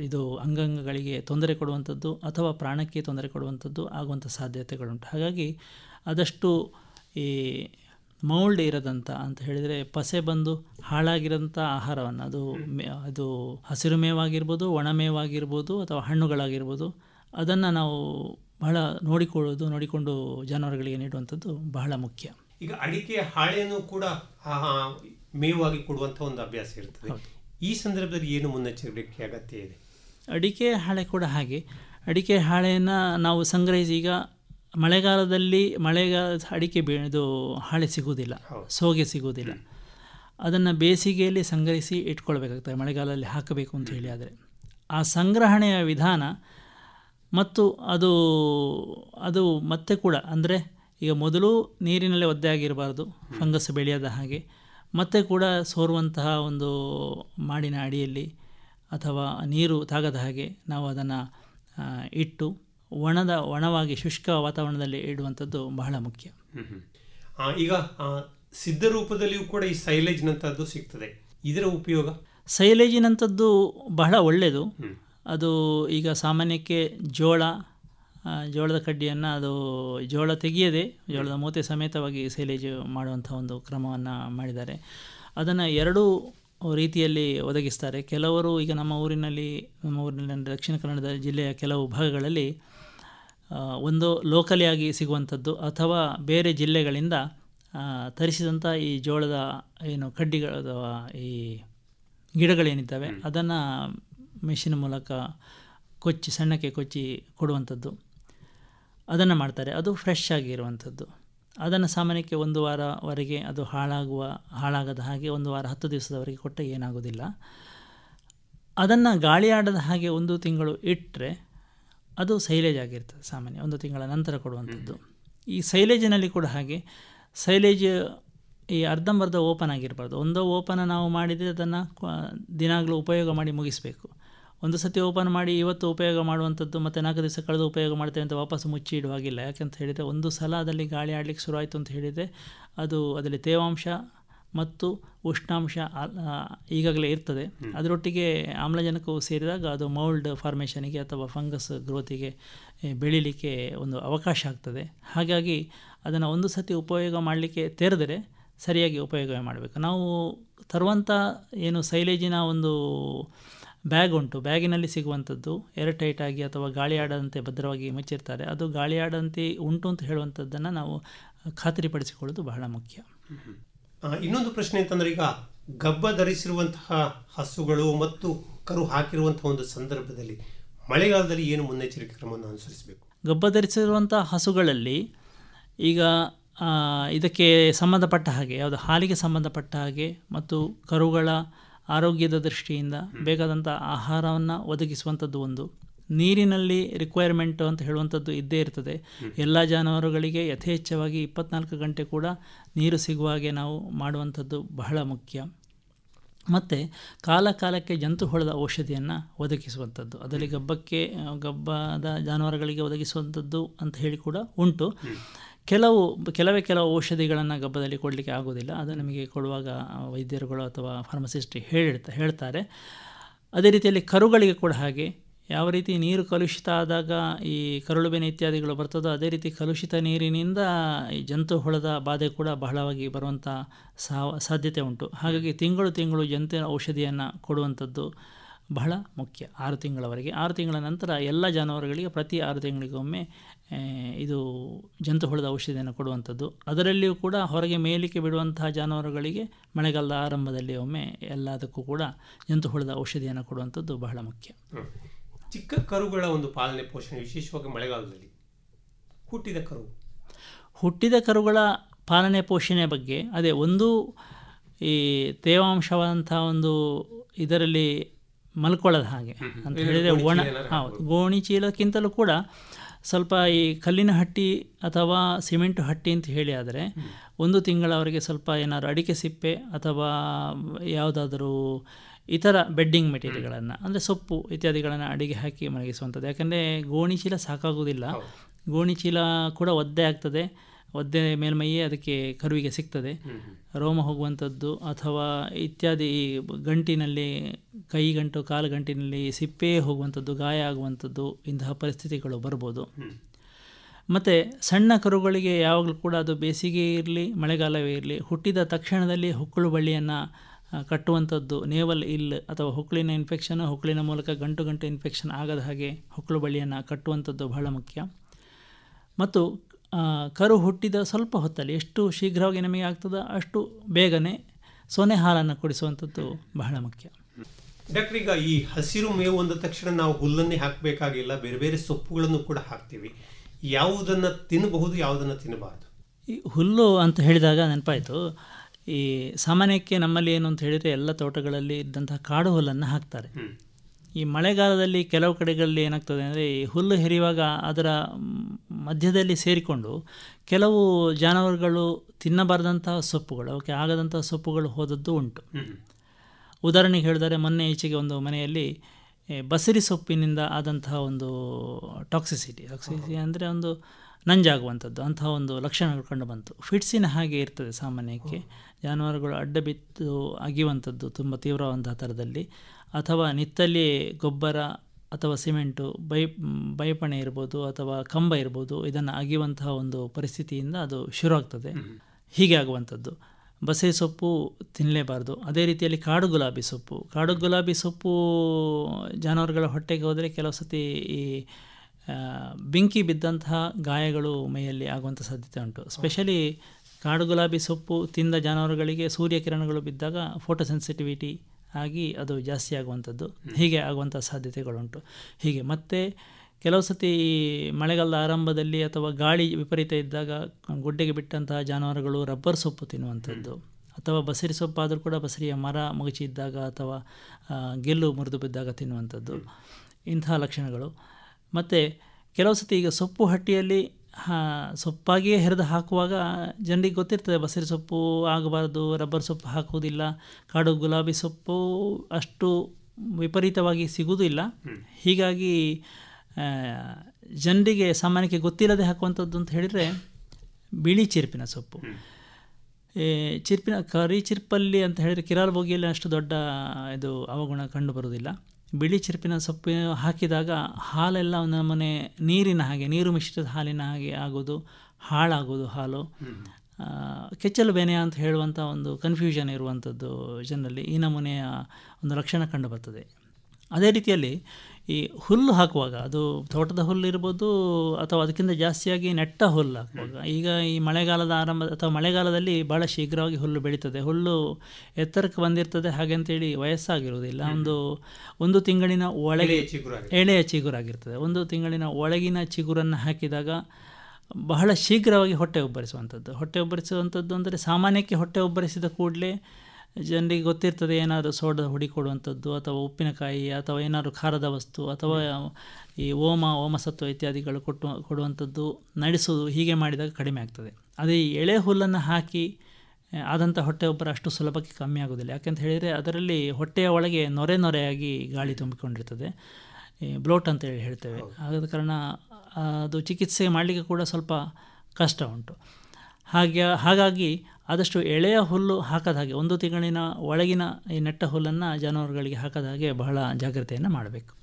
ಇದು ಅಂಗಾಂಗಗಳಿಗೆ ತೊಂದರೆ ಕೊಡುವಂಥದ್ದು ಅಥವಾ ಪ್ರಾಣಕ್ಕೆ ತೊಂದರೆ ಕೊಡುವಂಥದ್ದು ಆಗುವಂಥ ಸಾಧ್ಯತೆಗಳುಂಟು ಹಾಗಾಗಿ ಆದಷ್ಟು ಈ ಮೌಲ್ಡ್ ಇರೋದಂಥ ಅಂತ ಹೇಳಿದರೆ ಪಸೆ ಬಂದು ಹಾಳಾಗಿರೋಂಥ ಆಹಾರವನ್ನು ಅದು ಅದು ಹಸಿರು ಮೇವಾಗಿರ್ಬೋದು ಒಣಮೇವಾಗಿರ್ಬೋದು ಅಥವಾ ಹಣ್ಣುಗಳಾಗಿರ್ಬೋದು ಅದನ್ನು ನಾವು ಬಹಳ ನೋಡಿಕೊಳ್ಳೋದು ನೋಡಿಕೊಂಡು ಜಾನುವಾರುಗಳಿಗೆ ನೀಡುವಂಥದ್ದು ಬಹಳ ಮುಖ್ಯ ಈಗ ಅಡಿಕೆ ಹಾಳೆಯನ್ನು ಕೂಡ ಮೇವಾಗಿ ಕೊಡುವಂಥ ಒಂದು ಅಭ್ಯಾಸ ಇರ್ತದೆ ಈ ಸಂದರ್ಭದಲ್ಲಿ ಏನು ಮುನ್ನೆಚ್ಚರಿಕೆ ಅಗತ್ಯ ಇದೆ ಅಡಿಕೆ ಹಾಳೆ ಕೂಡ ಹಾಗೆ ಅಡಿಕೆ ಹಾಳೆಯನ್ನು ನಾವು ಸಂಗ್ರಹಿಸಿ ಈಗ ಮಳೆಗಾಲದಲ್ಲಿ ಮಳೆಗಾಲ ಅಡಿಕೆ ಬೆ ಇದು ಹಾಳೆ ಸಿಗುವುದಿಲ್ಲ ಸೋಗೆ ಸಿಗುವುದಿಲ್ಲ ಅದನ್ನು ಬೇಸಿಗೆಯಲ್ಲಿ ಸಂಗ್ರಹಿಸಿ ಇಟ್ಕೊಳ್ಬೇಕಾಗ್ತದೆ ಮಳೆಗಾಲದಲ್ಲಿ ಹಾಕಬೇಕು ಅಂತ ಹೇಳಿ ಆದರೆ ಆ ಸಂಗ್ರಹಣೆಯ ವಿಧಾನ ಮತ್ತು ಅದು ಅದು ಮತ್ತೆ ಕೂಡ ಅಂದರೆ ಈಗ ಮೊದಲು ನೀರಿನಲ್ಲೇ ಒದ್ದೆ ಆಗಿರಬಾರ್ದು ಫಂಗಸ್ ಬೆಳೆಯದ ಹಾಗೆ ಮತ್ತೆ ಕೂಡ ಸೋರುವಂತಹ ಒಂದು ಮಾಡಿನ ಅಡಿಯಲ್ಲಿ ಅಥವಾ ನೀರು ತಾಗದ ಹಾಗೆ ನಾವು ಅದನ್ನು ಇಟ್ಟು ಒಣದ ಒಣವಾಗಿ ಶುಷ್ಕ ವಾತಾವರಣದಲ್ಲಿ ಇಡುವಂಥದ್ದು ಬಹಳ ಮುಖ್ಯ ಈಗ ಸಿದ್ಧ ರೂಪದಲ್ಲಿಯೂ ಕೂಡ ಈ ಸೈಲೇಜ್ನಂಥದ್ದು ಸಿಗ್ತದೆ ಇದರ ಉಪಯೋಗ ಸೈಲೇಜಿನಂಥದ್ದು ಬಹಳ ಒಳ್ಳೆಯದು ಅದು ಈಗ ಸಾಮಾನ್ಯಕ್ಕೆ ಜೋಳ ಜೋಳದ ಕಡ್ಡಿಯನ್ನು ಅದು ಜೋಳ ತೆಗೆಯದೆ ಜೋಳದ ಮೂತೆ ಸಮೇತವಾಗಿ ಸೈಲೇಜ್ ಮಾಡುವಂಥ ಒಂದು ಕ್ರಮವನ್ನು ಮಾಡಿದ್ದಾರೆ ಅದನ್ನು ಎರಡೂ ರೀತಿಯಲ್ಲಿ ಒದಗಿಸ್ತಾರೆ ಕೆಲವರು ಈಗ ನಮ್ಮ ಊರಿನಲ್ಲಿ ನಮ್ಮ ಊರಿನಲ್ಲಿ ದಕ್ಷಿಣ ಕನ್ನಡ ಜಿಲ್ಲೆಯ ಕೆಲವು ಭಾಗಗಳಲ್ಲಿ ಒಂದು ಲೋಕಲಿಯಾಗಿ ಸಿಗುವಂಥದ್ದು ಅಥವಾ ಬೇರೆ ಜಿಲ್ಲೆಗಳಿಂದ ತರಿಸಿದಂಥ ಈ ಜೋಳದ ಏನು ಕಡ್ಡಿಗಳು ಅಥವಾ ಈ ಗಿಡಗಳೇನಿದ್ದಾವೆ ಅದನ್ನು ಮೆಷಿನ್ ಮೂಲಕ ಕೊಚ್ಚಿ ಸಣ್ಣಕ್ಕೆ ಕೊಚ್ಚಿ ಕೊಡುವಂಥದ್ದು ಅದನ್ನು ಮಾಡ್ತಾರೆ ಅದು ಫ್ರೆಶ್ ಇರುವಂಥದ್ದು ಅದನ್ನು ಸಾಮಾನ್ಯಕ್ಕೆ ಒಂದು ವಾರವರೆಗೆ ಅದು ಹಾಳಾಗುವ ಹಾಳಾಗದ ಹಾಗೆ ಒಂದು ವಾರ ಹತ್ತು ದಿವಸದವರೆಗೆ ಕೊಟ್ಟರೆ ಏನಾಗೋದಿಲ್ಲ ಅದನ್ನು ಗಾಳಿಯಾಡದ ಹಾಗೆ ಒಂದು ತಿಂಗಳು ಇಟ್ಟರೆ ಅದು ಸೈಲೇಜ್ ಆಗಿರ್ತದೆ ಸಾಮಾನ್ಯ ಒಂದು ತಿಂಗಳ ನಂತರ ಕೊಡುವಂಥದ್ದು ಈ ಸೈಲೇಜಿನಲ್ಲಿ ಕೂಡ ಹಾಗೆ ಸೈಲೇಜ್ ಈ ಅರ್ಧಂಬರ್ಧ ಓಪನ್ ಆಗಿರಬಾರ್ದು ಒಂದು ಓಪನ್ ನಾವು ಮಾಡಿದರೆ ಅದನ್ನು ದಿನಾಗಲೂ ಉಪಯೋಗ ಮಾಡಿ ಮುಗಿಸಬೇಕು ಒಂದು ಸತಿ ಓಪನ್ ಮಾಡಿ ಇವತ್ತು ಉಪಯೋಗ ಮಾಡುವಂಥದ್ದು ಮತ್ತು ನಾಲ್ಕು ದಿವಸ ಕಳೆದು ಉಪಯೋಗ ಮಾಡ್ತೇವೆ ಅಂತ ವಾಪಸ್ ಮುಚ್ಚಿ ಇಡುವಾಗಿಲ್ಲ ಯಾಕಂತ ಹೇಳಿದರೆ ಒಂದು ಸಲ ಅದರಲ್ಲಿ ಗಾಳಿ ಆಡಲಿಕ್ಕೆ ಶುರುವಾಯಿತು ಅಂತ ಹೇಳಿದರೆ ಅದು ಅದರಲ್ಲಿ ತೇವಾಂಶ ಮತ್ತು ಉಷ್ಣಾಂಶ ಈಗಾಗಲೇ ಇರ್ತದೆ ಅದರೊಟ್ಟಿಗೆ ಆಮ್ಲಜನಕವು ಸೇರಿದಾಗ ಅದು ಮೌಲ್ಡ್ ಫಾರ್ಮೇಷನಿಗೆ ಅಥವಾ ಫಂಗಸ್ ಗ್ರೋತಿಗೆ ಬೆಳೀಲಿಕ್ಕೆ ಒಂದು ಅವಕಾಶ ಆಗ್ತದೆ ಹಾಗಾಗಿ ಅದನ್ನು ಒಂದು ಸತಿ ಉಪಯೋಗ ಮಾಡಲಿಕ್ಕೆ ತೆರೆದರೆ ಸರಿಯಾಗಿ ಉಪಯೋಗ ಮಾಡಬೇಕು ನಾವು ತರುವಂಥ ಏನು ಸೈಲೇಜಿನ ಒಂದು ಬ್ಯಾಗ್ ಉಂಟು ಬ್ಯಾಗಿನಲ್ಲಿ ಸಿಗುವಂಥದ್ದು ಏರ್ ಆಗಿ ಅಥವಾ ಗಾಳಿ ಆಡದಂತೆ ಭದ್ರವಾಗಿ ಮುಚ್ಚಿರ್ತಾರೆ ಅದು ಗಾಳಿ ಆಡದಂತೆ ಉಂಟು ಅಂತ ಹೇಳುವಂಥದ್ದನ್ನು ನಾವು ಖಾತ್ರಿಪಡಿಸಿಕೊಳ್ಳೋದು ಬಹಳ ಮುಖ್ಯ ಇನ್ನೊಂದು ಪ್ರಶ್ನೆ ಅಂತಂದ್ರೆ ಈಗ ಗಬ್ಬ ಧರಿಸಿರುವಂತಹ ಹಸುಗಳು ಮತ್ತು ಕರು ಹಾಕಿರುವಂತಹ ಒಂದು ಸಂದರ್ಭದಲ್ಲಿ ಮಳೆಗಾಲದಲ್ಲಿ ಏನು ಮುನ್ನೆಚ್ಚರಿಕೆ ಕ್ರಮವನ್ನು ಅನುಸರಿಸಬೇಕು ಗಬ್ಬ ಧರಿಸಿರುವಂಥ ಹಸುಗಳಲ್ಲಿ ಈಗ ಇದಕ್ಕೆ ಸಂಬಂಧಪಟ್ಟ ಹಾಗೆ ಯಾವುದು ಹಾಲಿಗೆ ಸಂಬಂಧಪಟ್ಟ ಹಾಗೆ ಮತ್ತು ಕರುಗಳ ಆರೋಗ್ಯದ ದೃಷ್ಟಿಯಿಂದ ಬೇಕಾದಂಥ ಆಹಾರವನ್ನು ಒದಗಿಸುವಂಥದ್ದು ಒಂದು ನೀರಿನಲ್ಲಿ ರಿಕ್ವೈರ್ಮೆಂಟು ಅಂತ ಹೇಳುವಂಥದ್ದು ಇದ್ದೇ ಇರ್ತದೆ ಎಲ್ಲ ಜಾನುವಾರುಗಳಿಗೆ ಯಥೇಚ್ಛವಾಗಿ ಇಪ್ಪತ್ನಾಲ್ಕು ಗಂಟೆ ಕೂಡ ನೀರು ಸಿಗುವ ಹಾಗೆ ನಾವು ಮಾಡುವಂಥದ್ದು ಬಹಳ ಮುಖ್ಯ ಮತ್ತು ಕಾಲ ಕಾಲಕ್ಕೆ ಜಂತು ಹೊಳೆದ ಔಷಧಿಯನ್ನು ಒದಗಿಸುವಂಥದ್ದು ಅದರಲ್ಲಿ ಗಬ್ಬಕ್ಕೆ ಗಬ್ಬದ ಜಾನುವಾರುಗಳಿಗೆ ಒದಗಿಸುವಂಥದ್ದು ಅಂತ ಹೇಳಿ ಕೂಡ ಉಂಟು ಕೆಲವು ಕೆಲವೇ ಕೆಲವು ಔಷಧಿಗಳನ್ನು ಗಬ್ಬದಲ್ಲಿ ಕೊಡಲಿಕ್ಕೆ ಆಗೋದಿಲ್ಲ ಅದು ನಮಗೆ ಕೊಡುವಾಗ ವೈದ್ಯರುಗಳು ಅಥವಾ ಫಾರ್ಮಸಿಸ್ಟ್ ಹೇಳಿರ್ತ ಹೇಳ್ತಾರೆ ಅದೇ ರೀತಿಯಲ್ಲಿ ಕರುಗಳಿಗೆ ಕೂಡ ಹಾಗೆ ಯಾವ ರೀತಿ ನೀರು ಕಲುಷಿತ ಆದಾಗ ಈ ಕರುಳುಬೆನೆ ಇತ್ಯಾದಿಗಳು ಬರ್ತದೋ ಅದೇ ರೀತಿ ಕಲುಷಿತ ನೀರಿನಿಂದ ಈ ಜಂತು ಹುಳದ ಬಾಧೆ ಕೂಡ ಬಹಳವಾಗಿ ಬರುವಂಥ ಸಾಧ್ಯತೆ ಉಂಟು ಹಾಗಾಗಿ ತಿಂಗಳು ತಿಂಗಳು ಜಂತು ಔಷಧಿಯನ್ನು ಕೊಡುವಂಥದ್ದು ಬಹಳ ಮುಖ್ಯ ಆರು ತಿಂಗಳವರೆಗೆ ಆರು ತಿಂಗಳ ನಂತರ ಎಲ್ಲ ಜಾನುವಾರುಗಳಿಗೆ ಪ್ರತಿ ಆರು ತಿಂಗಳಿಗೊಮ್ಮೆ ಇದು ಜಂತು ಹುಳದ ಔಷಧಿಯನ್ನು ಕೊಡುವಂಥದ್ದು ಅದರಲ್ಲಿಯೂ ಕೂಡ ಹೊರಗೆ ಮೇಲಿಕೆ ಬಿಡುವಂತಹ ಜಾನುವಾರುಗಳಿಗೆ ಮಳೆಗಾಲದ ಆರಂಭದಲ್ಲಿ ಒಮ್ಮೆ ಎಲ್ಲದಕ್ಕೂ ಕೂಡ ಜಂತು ಹುಳದ ಔಷಧಿಯನ್ನು ಕೊಡುವಂಥದ್ದು ಬಹಳ ಮುಖ್ಯ ಚಿಕ್ಕ ಕರುಗಳ ಒಂದು ಪಾಲನೆ ಪೋಷಣೆ ವಿಶೇಷವಾಗಿ ಮಳೆಗಾಲದಲ್ಲಿ ಹುಟ್ಟಿದ ಕರು ಹುಟ್ಟಿದ ಕರುಗಳ ಪಾಲನೆ ಪೋಷಣೆ ಬಗ್ಗೆ ಅದೇ ಒಂದು ಈ ತೇವಾಂಶವಾದಂಥ ಒಂದು ಇದರಲ್ಲಿ ಮಲ್ಕೊಳ್ಳೋದು ಹಾಗೆ ಅಂತ ಹೇಳಿದರೆ ಒಣ ಹೌದು ಗೋಣಿ ಚೀಲಕ್ಕಿಂತಲೂ ಕೂಡ ಸ್ವಲ್ಪ ಈ ಕಲ್ಲಿನ ಹಟ್ಟಿ ಅಥವಾ ಸಿಮೆಂಟ್ ಹಟ್ಟಿ ಅಂತ ಹೇಳಿ ಆದರೆ ಒಂದು ತಿಂಗಳವರೆಗೆ ಸ್ವಲ್ಪ ಏನಾದರೂ ಅಡಿಕೆ ಸಿಪ್ಪೆ ಅಥವಾ ಯಾವುದಾದರೂ ಇತರ ಬೆಡ್ಡಿಂಗ್ ಮೆಟೀರಿಯಲ್ಗಳನ್ನು ಅಂದರೆ ಸೊಪ್ಪು ಇತ್ಯಾದಿಗಳನ್ನು ಅಡಿಗೆ ಹಾಕಿ ಮಲಗಿಸುವಂಥದ್ದು ಯಾಕಂದರೆ ಗೋಣಿ ಚೀಲ ಸಾಕಾಗೋದಿಲ್ಲ ಗೋಣಿ ಚೀಲ ಕೂಡ ಒದ್ದೆ ಆಗ್ತದೆ ಒದ್ದೆ ಮೇಲ್ಮೈಯೇ ಅದಕ್ಕೆ ಕರುವಿಗೆ ಸಿಗ್ತದೆ ರೋಮ ಹೋಗುವಂಥದ್ದು ಅಥವಾ ಇತ್ಯಾದಿ ಗಂಟಿನಲ್ಲಿ ಕೈ ಗಂಟು ಕಾಲು ಗಂಟಿನಲ್ಲಿ ಸಿಪ್ಪೆ ಹೋಗುವಂಥದ್ದು ಗಾಯ ಆಗುವಂಥದ್ದು ಇಂತಹ ಪರಿಸ್ಥಿತಿಗಳು ಬರ್ಬೋದು ಮತ್ತು ಸಣ್ಣ ಕರುಗಳಿಗೆ ಯಾವಾಗಲೂ ಕೂಡ ಅದು ಬೇಸಿಗೆ ಇರಲಿ ಮಳೆಗಾಲವೇ ಇರಲಿ ಹುಟ್ಟಿದ ತಕ್ಷಣದಲ್ಲಿ ಹೊಕ್ಕಳು ಬಳ್ಳಿಯನ್ನು ಕಟ್ಟುವಂಥದ್ದು ನೇವಲ್ ಇಲ್ ಅಥವಾ ಹೊಕ್ಕಳಿನ ಇನ್ಫೆಕ್ಷನ್ ಹುಕ್ಕಳಿನ ಮೂಲಕ ಗಂಟು ಗಂಟು ಇನ್ಫೆಕ್ಷನ್ ಆಗದ ಹಾಗೆ ಹೊಕ್ಕಳು ಬಳಿಯನ್ನು ಕಟ್ಟುವಂಥದ್ದು ಬಹಳ ಮುಖ್ಯ ಮತ್ತು ಕರು ಹುಟ್ಟಿದ ಸ್ವಲ್ಪ ಹೊತ್ತಲ್ಲಿ ಎಷ್ಟು ಶೀಘ್ರವಾಗಿ ನಮಗೆ ಆಗ್ತದೋ ಅಷ್ಟು ಬೇಗನೆ ಸೊನೆ ಹಾಲನ್ನು ಕೊಡಿಸುವಂಥದ್ದು ಬಹಳ ಮುಖ್ಯ ಡಾಕ್ಟರ್ ಈಗ ಈ ಹಸಿರು ಮೇವು ಅಂದ ತಕ್ಷಣ ನಾವು ಹುಲ್ಲನ್ನೇ ಹಾಕಬೇಕಾಗಿಲ್ಲ ಬೇರೆ ಬೇರೆ ಸೊಪ್ಪುಗಳನ್ನು ಕೂಡ ಹಾಕ್ತೀವಿ ಯಾವುದನ್ನು ತಿನ್ನಬಹುದು ಯಾವುದನ್ನು ತಿನ್ನಬಾರ್ದು ಈ ಹುಲ್ಲು ಅಂತ ಹೇಳಿದಾಗ ನೆನಪಾಯಿತು ಈ ಸಾಮಾನ್ಯಕ್ಕೆ ನಮ್ಮಲ್ಲಿ ಏನು ಅಂತ ಹೇಳಿದರೆ ಎಲ್ಲ ತೋಟಗಳಲ್ಲಿ ಇದ್ದಂತಹ ಕಾಡು ಹುಲ್ಲನ್ನು ಹಾಕ್ತಾರೆ ಈ ಮಳೆಗಾಲದಲ್ಲಿ ಕೆಲವು ಕಡೆಗಳಲ್ಲಿ ಏನಾಗ್ತದೆ ಅಂದರೆ ಈ ಹುಲ್ಲು ಹೆರಿಯುವಾಗ ಅದರ ಮಧ್ಯದಲ್ಲಿ ಸೇರಿಕೊಂಡು ಕೆಲವು ಜಾನುವಾರುಗಳು ತಿನ್ನಬಾರ್ದಂತಹ ಸೊಪ್ಪುಗಳು ಅವಕ್ಕೆ ಆಗದಂಥ ಸೊಪ್ಪುಗಳು ಹೋದದ್ದು ಉಂಟು ಉದಾಹರಣೆಗೆ ಹೇಳಿದರೆ ಮೊನ್ನೆ ಈಚೆಗೆ ಒಂದು ಮನೆಯಲ್ಲಿ ಬಸರಿ ಸೊಪ್ಪಿನಿಂದ ಆದಂತಹ ಒಂದು ಟಾಕ್ಸಿಸಿಟಿ ಟಾಕ್ಸಿಸಿಟಿ ಅಂದರೆ ಒಂದು ನಂಜಾಗುವಂಥದ್ದು ಅಂತಹ ಒಂದು ಲಕ್ಷಣಗಳು ಕಂಡು ಬಂತು ಫಿಟ್ಸಿನ ಹಾಗೆ ಇರ್ತದೆ ಸಾಮಾನ್ಯಕ್ಕೆ ಜಾನುವಾರುಗಳು ಅಡ್ಡ ಬಿತ್ತು ಅಗಿಯುವಂಥದ್ದು ತುಂಬ ತೀವ್ರವಾದಂಥ ಥರದಲ್ಲಿ ಅಥವಾ ನಿತ್ತಲ್ಲಿ ಗೊಬ್ಬರ ಅಥವಾ ಸಿಮೆಂಟು ಬೈ ಬೈಪಣೆ ಇರ್ಬೋದು ಅಥವಾ ಕಂಬ ಇರ್ಬೋದು ಇದನ್ನು ಅಗಿಯುವಂತಹ ಒಂದು ಪರಿಸ್ಥಿತಿಯಿಂದ ಅದು ಶುರು ಆಗ್ತದೆ ಹೀಗೆ ಆಗುವಂಥದ್ದು ಬಸೆ ಸೊಪ್ಪು ತಿನ್ನಲೇಬಾರ್ದು ಅದೇ ರೀತಿಯಲ್ಲಿ ಕಾಡು ಗುಲಾಬಿ ಸೊಪ್ಪು ಕಾಡು ಗುಲಾಬಿ ಸೊಪ್ಪು ಜಾನುವಾರುಗಳ ಹೊಟ್ಟೆಗೆ ಹೋದರೆ ಕೆಲವು ಸತಿ ಈ ಬೆಂಕಿ ಬಿದ್ದಂತಹ ಗಾಯಗಳು ಮೈಯಲ್ಲಿ ಆಗುವಂಥ ಸಾಧ್ಯತೆ ಉಂಟು ಸ್ಪೆಷಲಿ ಕಾಡು ಗುಲಾಬಿ ಸೊಪ್ಪು ತಿಂದ ಜಾನುವಾರುಗಳಿಗೆ ಸೂರ್ಯ ಕಿರಣಗಳು ಬಿದ್ದಾಗ ಫೋಟೋಸೆನ್ಸಿಟಿವಿಟಿ ಆಗಿ ಅದು ಜಾಸ್ತಿ ಆಗುವಂಥದ್ದು ಹೀಗೆ ಆಗುವಂಥ ಸಾಧ್ಯತೆಗಳುಂಟು ಹೀಗೆ ಮತ್ತು ಕೆಲವು ಸತಿ ಮಳೆಗಾಲದ ಆರಂಭದಲ್ಲಿ ಅಥವಾ ಗಾಳಿ ವಿಪರೀತ ಇದ್ದಾಗ ಗುಡ್ಡೆಗೆ ಬಿಟ್ಟಂತಹ ಜಾನುವಾರುಗಳು ರಬ್ಬರ್ ಸೊಪ್ಪು ತಿನ್ನುವಂಥದ್ದು ಅಥವಾ ಬಸರಿ ಸೊಪ್ಪಾದರೂ ಕೂಡ ಬಸರಿಯ ಮರ ಇದ್ದಾಗ ಅಥವಾ ಗೆಲ್ಲು ಮುರಿದು ಬಿದ್ದಾಗ ತಿನ್ನುವಂಥದ್ದು ಇಂತಹ ಲಕ್ಷಣಗಳು ಮತ್ತು ಕೆಲವು ಸತಿ ಈಗ ಸೊಪ್ಪು ಹಟ್ಟಿಯಲ್ಲಿ ಸೊಪ್ಪಾಗಿಯೇ ಹೆರೆದು ಹಾಕುವಾಗ ಜನರಿಗೆ ಗೊತ್ತಿರ್ತದೆ ಬಸರಿ ಸೊಪ್ಪು ಆಗಬಾರ್ದು ರಬ್ಬರ್ ಸೊಪ್ಪು ಹಾಕುವುದಿಲ್ಲ ಕಾಡು ಗುಲಾಬಿ ಸೊಪ್ಪು ಅಷ್ಟು ವಿಪರೀತವಾಗಿ ಸಿಗುವುದಿಲ್ಲ ಹೀಗಾಗಿ ಜನರಿಗೆ ಸಾಮಾನ್ಯಕ್ಕೆ ಗೊತ್ತಿಲ್ಲದೆ ಹಾಕುವಂಥದ್ದು ಅಂತ ಹೇಳಿದರೆ ಬಿಳಿ ಚಿರ್ಪಿನ ಸೊಪ್ಪು ಚಿರ್ಪಿನ ಕರಿ ಚಿರ್ಪಲ್ಲಿ ಅಂತ ಹೇಳಿದರೆ ಕಿರಾಲ್ ಬೋಗಿಯಲ್ಲಿ ಅಷ್ಟು ದೊಡ್ಡ ಇದು ಅವಗುಣ ಕಂಡು ಬರುವುದಿಲ್ಲ ಬಿಳಿ ಚಿರಪಿನ ಸೊಪ್ಪು ಹಾಕಿದಾಗ ಹಾಲೆಲ್ಲ ನಮ್ಮನೆ ನೀರಿನ ಹಾಗೆ ನೀರು ಮಿಶ್ರಿತ ಹಾಲಿನ ಹಾಗೆ ಆಗೋದು ಹಾಳಾಗೋದು ಹಾಲು ಕೆಚ್ಚಲು ಬೆನೆ ಅಂತ ಹೇಳುವಂಥ ಒಂದು ಕನ್ಫ್ಯೂಷನ್ ಇರುವಂಥದ್ದು ಜನರಲ್ಲಿ ಈ ನಮೂನೆಯ ಒಂದು ಲಕ್ಷಣ ಕಂಡುಬರ್ತದೆ ಅದೇ ರೀತಿಯಲ್ಲಿ ಈ ಹುಲ್ಲು ಹಾಕುವಾಗ ಅದು ತೋಟದ ಹುಲ್ಲು ಇರ್ಬೋದು ಅಥವಾ ಅದಕ್ಕಿಂತ ಜಾಸ್ತಿಯಾಗಿ ನೆಟ್ಟ ಹುಲ್ಲು ಹಾಕುವಾಗ ಈಗ ಈ ಮಳೆಗಾಲದ ಆರಂಭ ಅಥವಾ ಮಳೆಗಾಲದಲ್ಲಿ ಭಾಳ ಶೀಘ್ರವಾಗಿ ಹುಲ್ಲು ಬೆಳೀತದೆ ಹುಲ್ಲು ಎತ್ತರಕ್ಕೆ ಬಂದಿರ್ತದೆ ಹಾಗೆ ಅಂತೇಳಿ ವಯಸ್ಸಾಗಿರುವುದಿಲ್ಲ ಒಂದು ಒಂದು ತಿಂಗಳಿನ ಒಳಗೆ ಎಳೆಯ ಚಿಗುರಾಗಿರ್ತದೆ ಒಂದು ತಿಂಗಳಿನ ಒಳಗಿನ ಚಿಗುರನ್ನು ಹಾಕಿದಾಗ ಬಹಳ ಶೀಘ್ರವಾಗಿ ಹೊಟ್ಟೆ ಉಬ್ಬರಿಸುವಂಥದ್ದು ಹೊಟ್ಟೆ ಉಬ್ಬರಿಸುವಂಥದ್ದು ಅಂದರೆ ಸಾಮಾನ್ಯಕ್ಕೆ ಹೊಟ್ಟೆ ಉಬ್ಬರಿಸಿದ ಕೂಡಲೇ ಜನರಿಗೆ ಗೊತ್ತಿರ್ತದೆ ಏನಾದರೂ ಸೋಡಾ ಹುಡಿಕೊಡುವಂಥದ್ದು ಅಥವಾ ಉಪ್ಪಿನಕಾಯಿ ಅಥವಾ ಏನಾದರೂ ಖಾರದ ವಸ್ತು ಅಥವಾ ಈ ಓಮ ಓಮಸತ್ವ ಇತ್ಯಾದಿಗಳು ಕೊಟ್ಟು ಕೊಡುವಂಥದ್ದು ನಡೆಸೋದು ಹೀಗೆ ಮಾಡಿದಾಗ ಕಡಿಮೆ ಆಗ್ತದೆ ಅದೇ ಈ ಎಳೆ ಹುಲ್ಲನ್ನು ಹಾಕಿ ಆದಂಥ ಹೊಟ್ಟೆ ಒಬ್ಬರ ಅಷ್ಟು ಸುಲಭಕ್ಕೆ ಕಮ್ಮಿ ಆಗೋದಿಲ್ಲ ಯಾಕೆಂತ ಹೇಳಿದರೆ ಅದರಲ್ಲಿ ಹೊಟ್ಟೆಯ ಒಳಗೆ ನೊರೆ ನೊರೆಯಾಗಿ ಗಾಳಿ ತುಂಬಿಕೊಂಡಿರ್ತದೆ ಬ್ಲೋಟ್ ಅಂತೇಳಿ ಹೇಳ್ತೇವೆ ಆದ ಕಾರಣ ಅದು ಚಿಕಿತ್ಸೆ ಮಾಡಲಿಕ್ಕೆ ಕೂಡ ಸ್ವಲ್ಪ ಕಷ್ಟ ಉಂಟು ಹಾಗೆ ಹಾಗಾಗಿ ಆದಷ್ಟು ಎಳೆಯ ಹುಲ್ಲು ಹಾಕದ ಹಾಗೆ ಒಂದು ತಿಂಗಳಿನ ಒಳಗಿನ ಈ ನೆಟ್ಟ ಹುಲ್ಲನ್ನು ಜಾನುವಾರುಗಳಿಗೆ ಹಾಕದ ಹಾಗೆ ಬಹಳ ಜಾಗ್ರತೆಯನ್ನು ಮಾಡಬೇಕು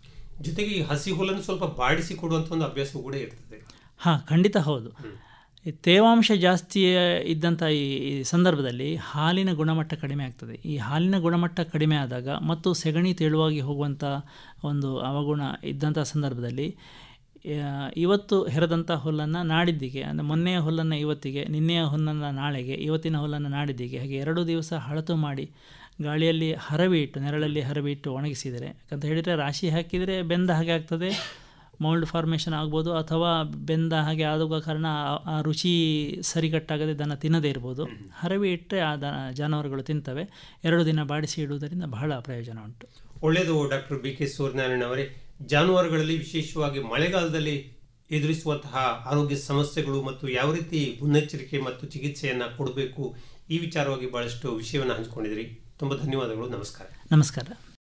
ಜೊತೆಗೆ ಈ ಹಸಿ ಹುಲ್ಲನ್ನು ಸ್ವಲ್ಪ ಬಾಡಿಸಿ ಕೊಡುವಂಥ ಒಂದು ಅಭ್ಯಾಸ ಕೂಡ ಇರ್ತದೆ ಹಾಂ ಖಂಡಿತ ಹೌದು ತೇವಾಂಶ ಜಾಸ್ತಿ ಇದ್ದಂಥ ಈ ಸಂದರ್ಭದಲ್ಲಿ ಹಾಲಿನ ಗುಣಮಟ್ಟ ಕಡಿಮೆ ಆಗ್ತದೆ ಈ ಹಾಲಿನ ಗುಣಮಟ್ಟ ಕಡಿಮೆ ಆದಾಗ ಮತ್ತು ಸೆಗಣಿ ತೆಳುವಾಗಿ ಹೋಗುವಂಥ ಒಂದು ಅವಗುಣ ಇದ್ದಂಥ ಸಂದರ್ಭದಲ್ಲಿ ಇವತ್ತು ಹೆರದಂಥ ಹುಲ್ಲನ್ನು ನಾಡಿದ್ದಿಗೆ ಅಂದರೆ ಮೊನ್ನೆಯ ಹುಲ್ಲನ್ನು ಇವತ್ತಿಗೆ ನಿನ್ನೆಯ ಹುಲ್ಲನ್ನು ನಾಳೆಗೆ ಇವತ್ತಿನ ಹುಲ್ಲನ್ನು ನಾಡಿದ್ದಿಗೆ ಹಾಗೆ ಎರಡು ದಿವಸ ಹಳತು ಮಾಡಿ ಗಾಳಿಯಲ್ಲಿ ಹರವಿ ಇಟ್ಟು ನೆರಳಲ್ಲಿ ಹರವಿ ಇಟ್ಟು ಒಣಗಿಸಿದರೆ ಯಾಕಂತ ಹೇಳಿದರೆ ರಾಶಿ ಹಾಕಿದರೆ ಬೆಂದ ಹಾಗೆ ಆಗ್ತದೆ ಮೌಲ್ಡ್ ಫಾರ್ಮೇಷನ್ ಆಗ್ಬೋದು ಅಥವಾ ಬೆಂದ ಹಾಗೆ ಆಗುವ ಕಾರಣ ಆ ರುಚಿ ಸರಿಗಟ್ಟಾಗದೆ ದನ ತಿನ್ನದೇ ಇರ್ಬೋದು ಹರವಿ ಇಟ್ಟರೆ ಆ ದ ಜಾನುವಾರುಗಳು ತಿಂತವೆ ಎರಡು ದಿನ ಬಾಡಿಸಿ ಇಡುವುದರಿಂದ ಬಹಳ ಪ್ರಯೋಜನ ಉಂಟು ಒಳ್ಳೆಯದು ಡಾಕ್ಟರ್ ಬಿ ಕೆ ಸೂರ್ಯನಾರಾಯಣ ಅವರೇ ಜಾನುವಾರುಗಳಲ್ಲಿ ವಿಶೇಷವಾಗಿ ಮಳೆಗಾಲದಲ್ಲಿ ಎದುರಿಸುವಂತಹ ಆರೋಗ್ಯ ಸಮಸ್ಯೆಗಳು ಮತ್ತು ಯಾವ ರೀತಿ ಮುನ್ನೆಚ್ಚರಿಕೆ ಮತ್ತು ಚಿಕಿತ್ಸೆಯನ್ನು ಕೊಡಬೇಕು ಈ ವಿಚಾರವಾಗಿ ಭಾಳಷ್ಟು ವಿಷಯವನ್ನು ಹಂಚಿಕೊಂಡಿದ್ರಿ ತುಂಬ ಧನ್ಯವಾದಗಳು ನಮಸ್ಕಾರ ನಮಸ್ಕಾರ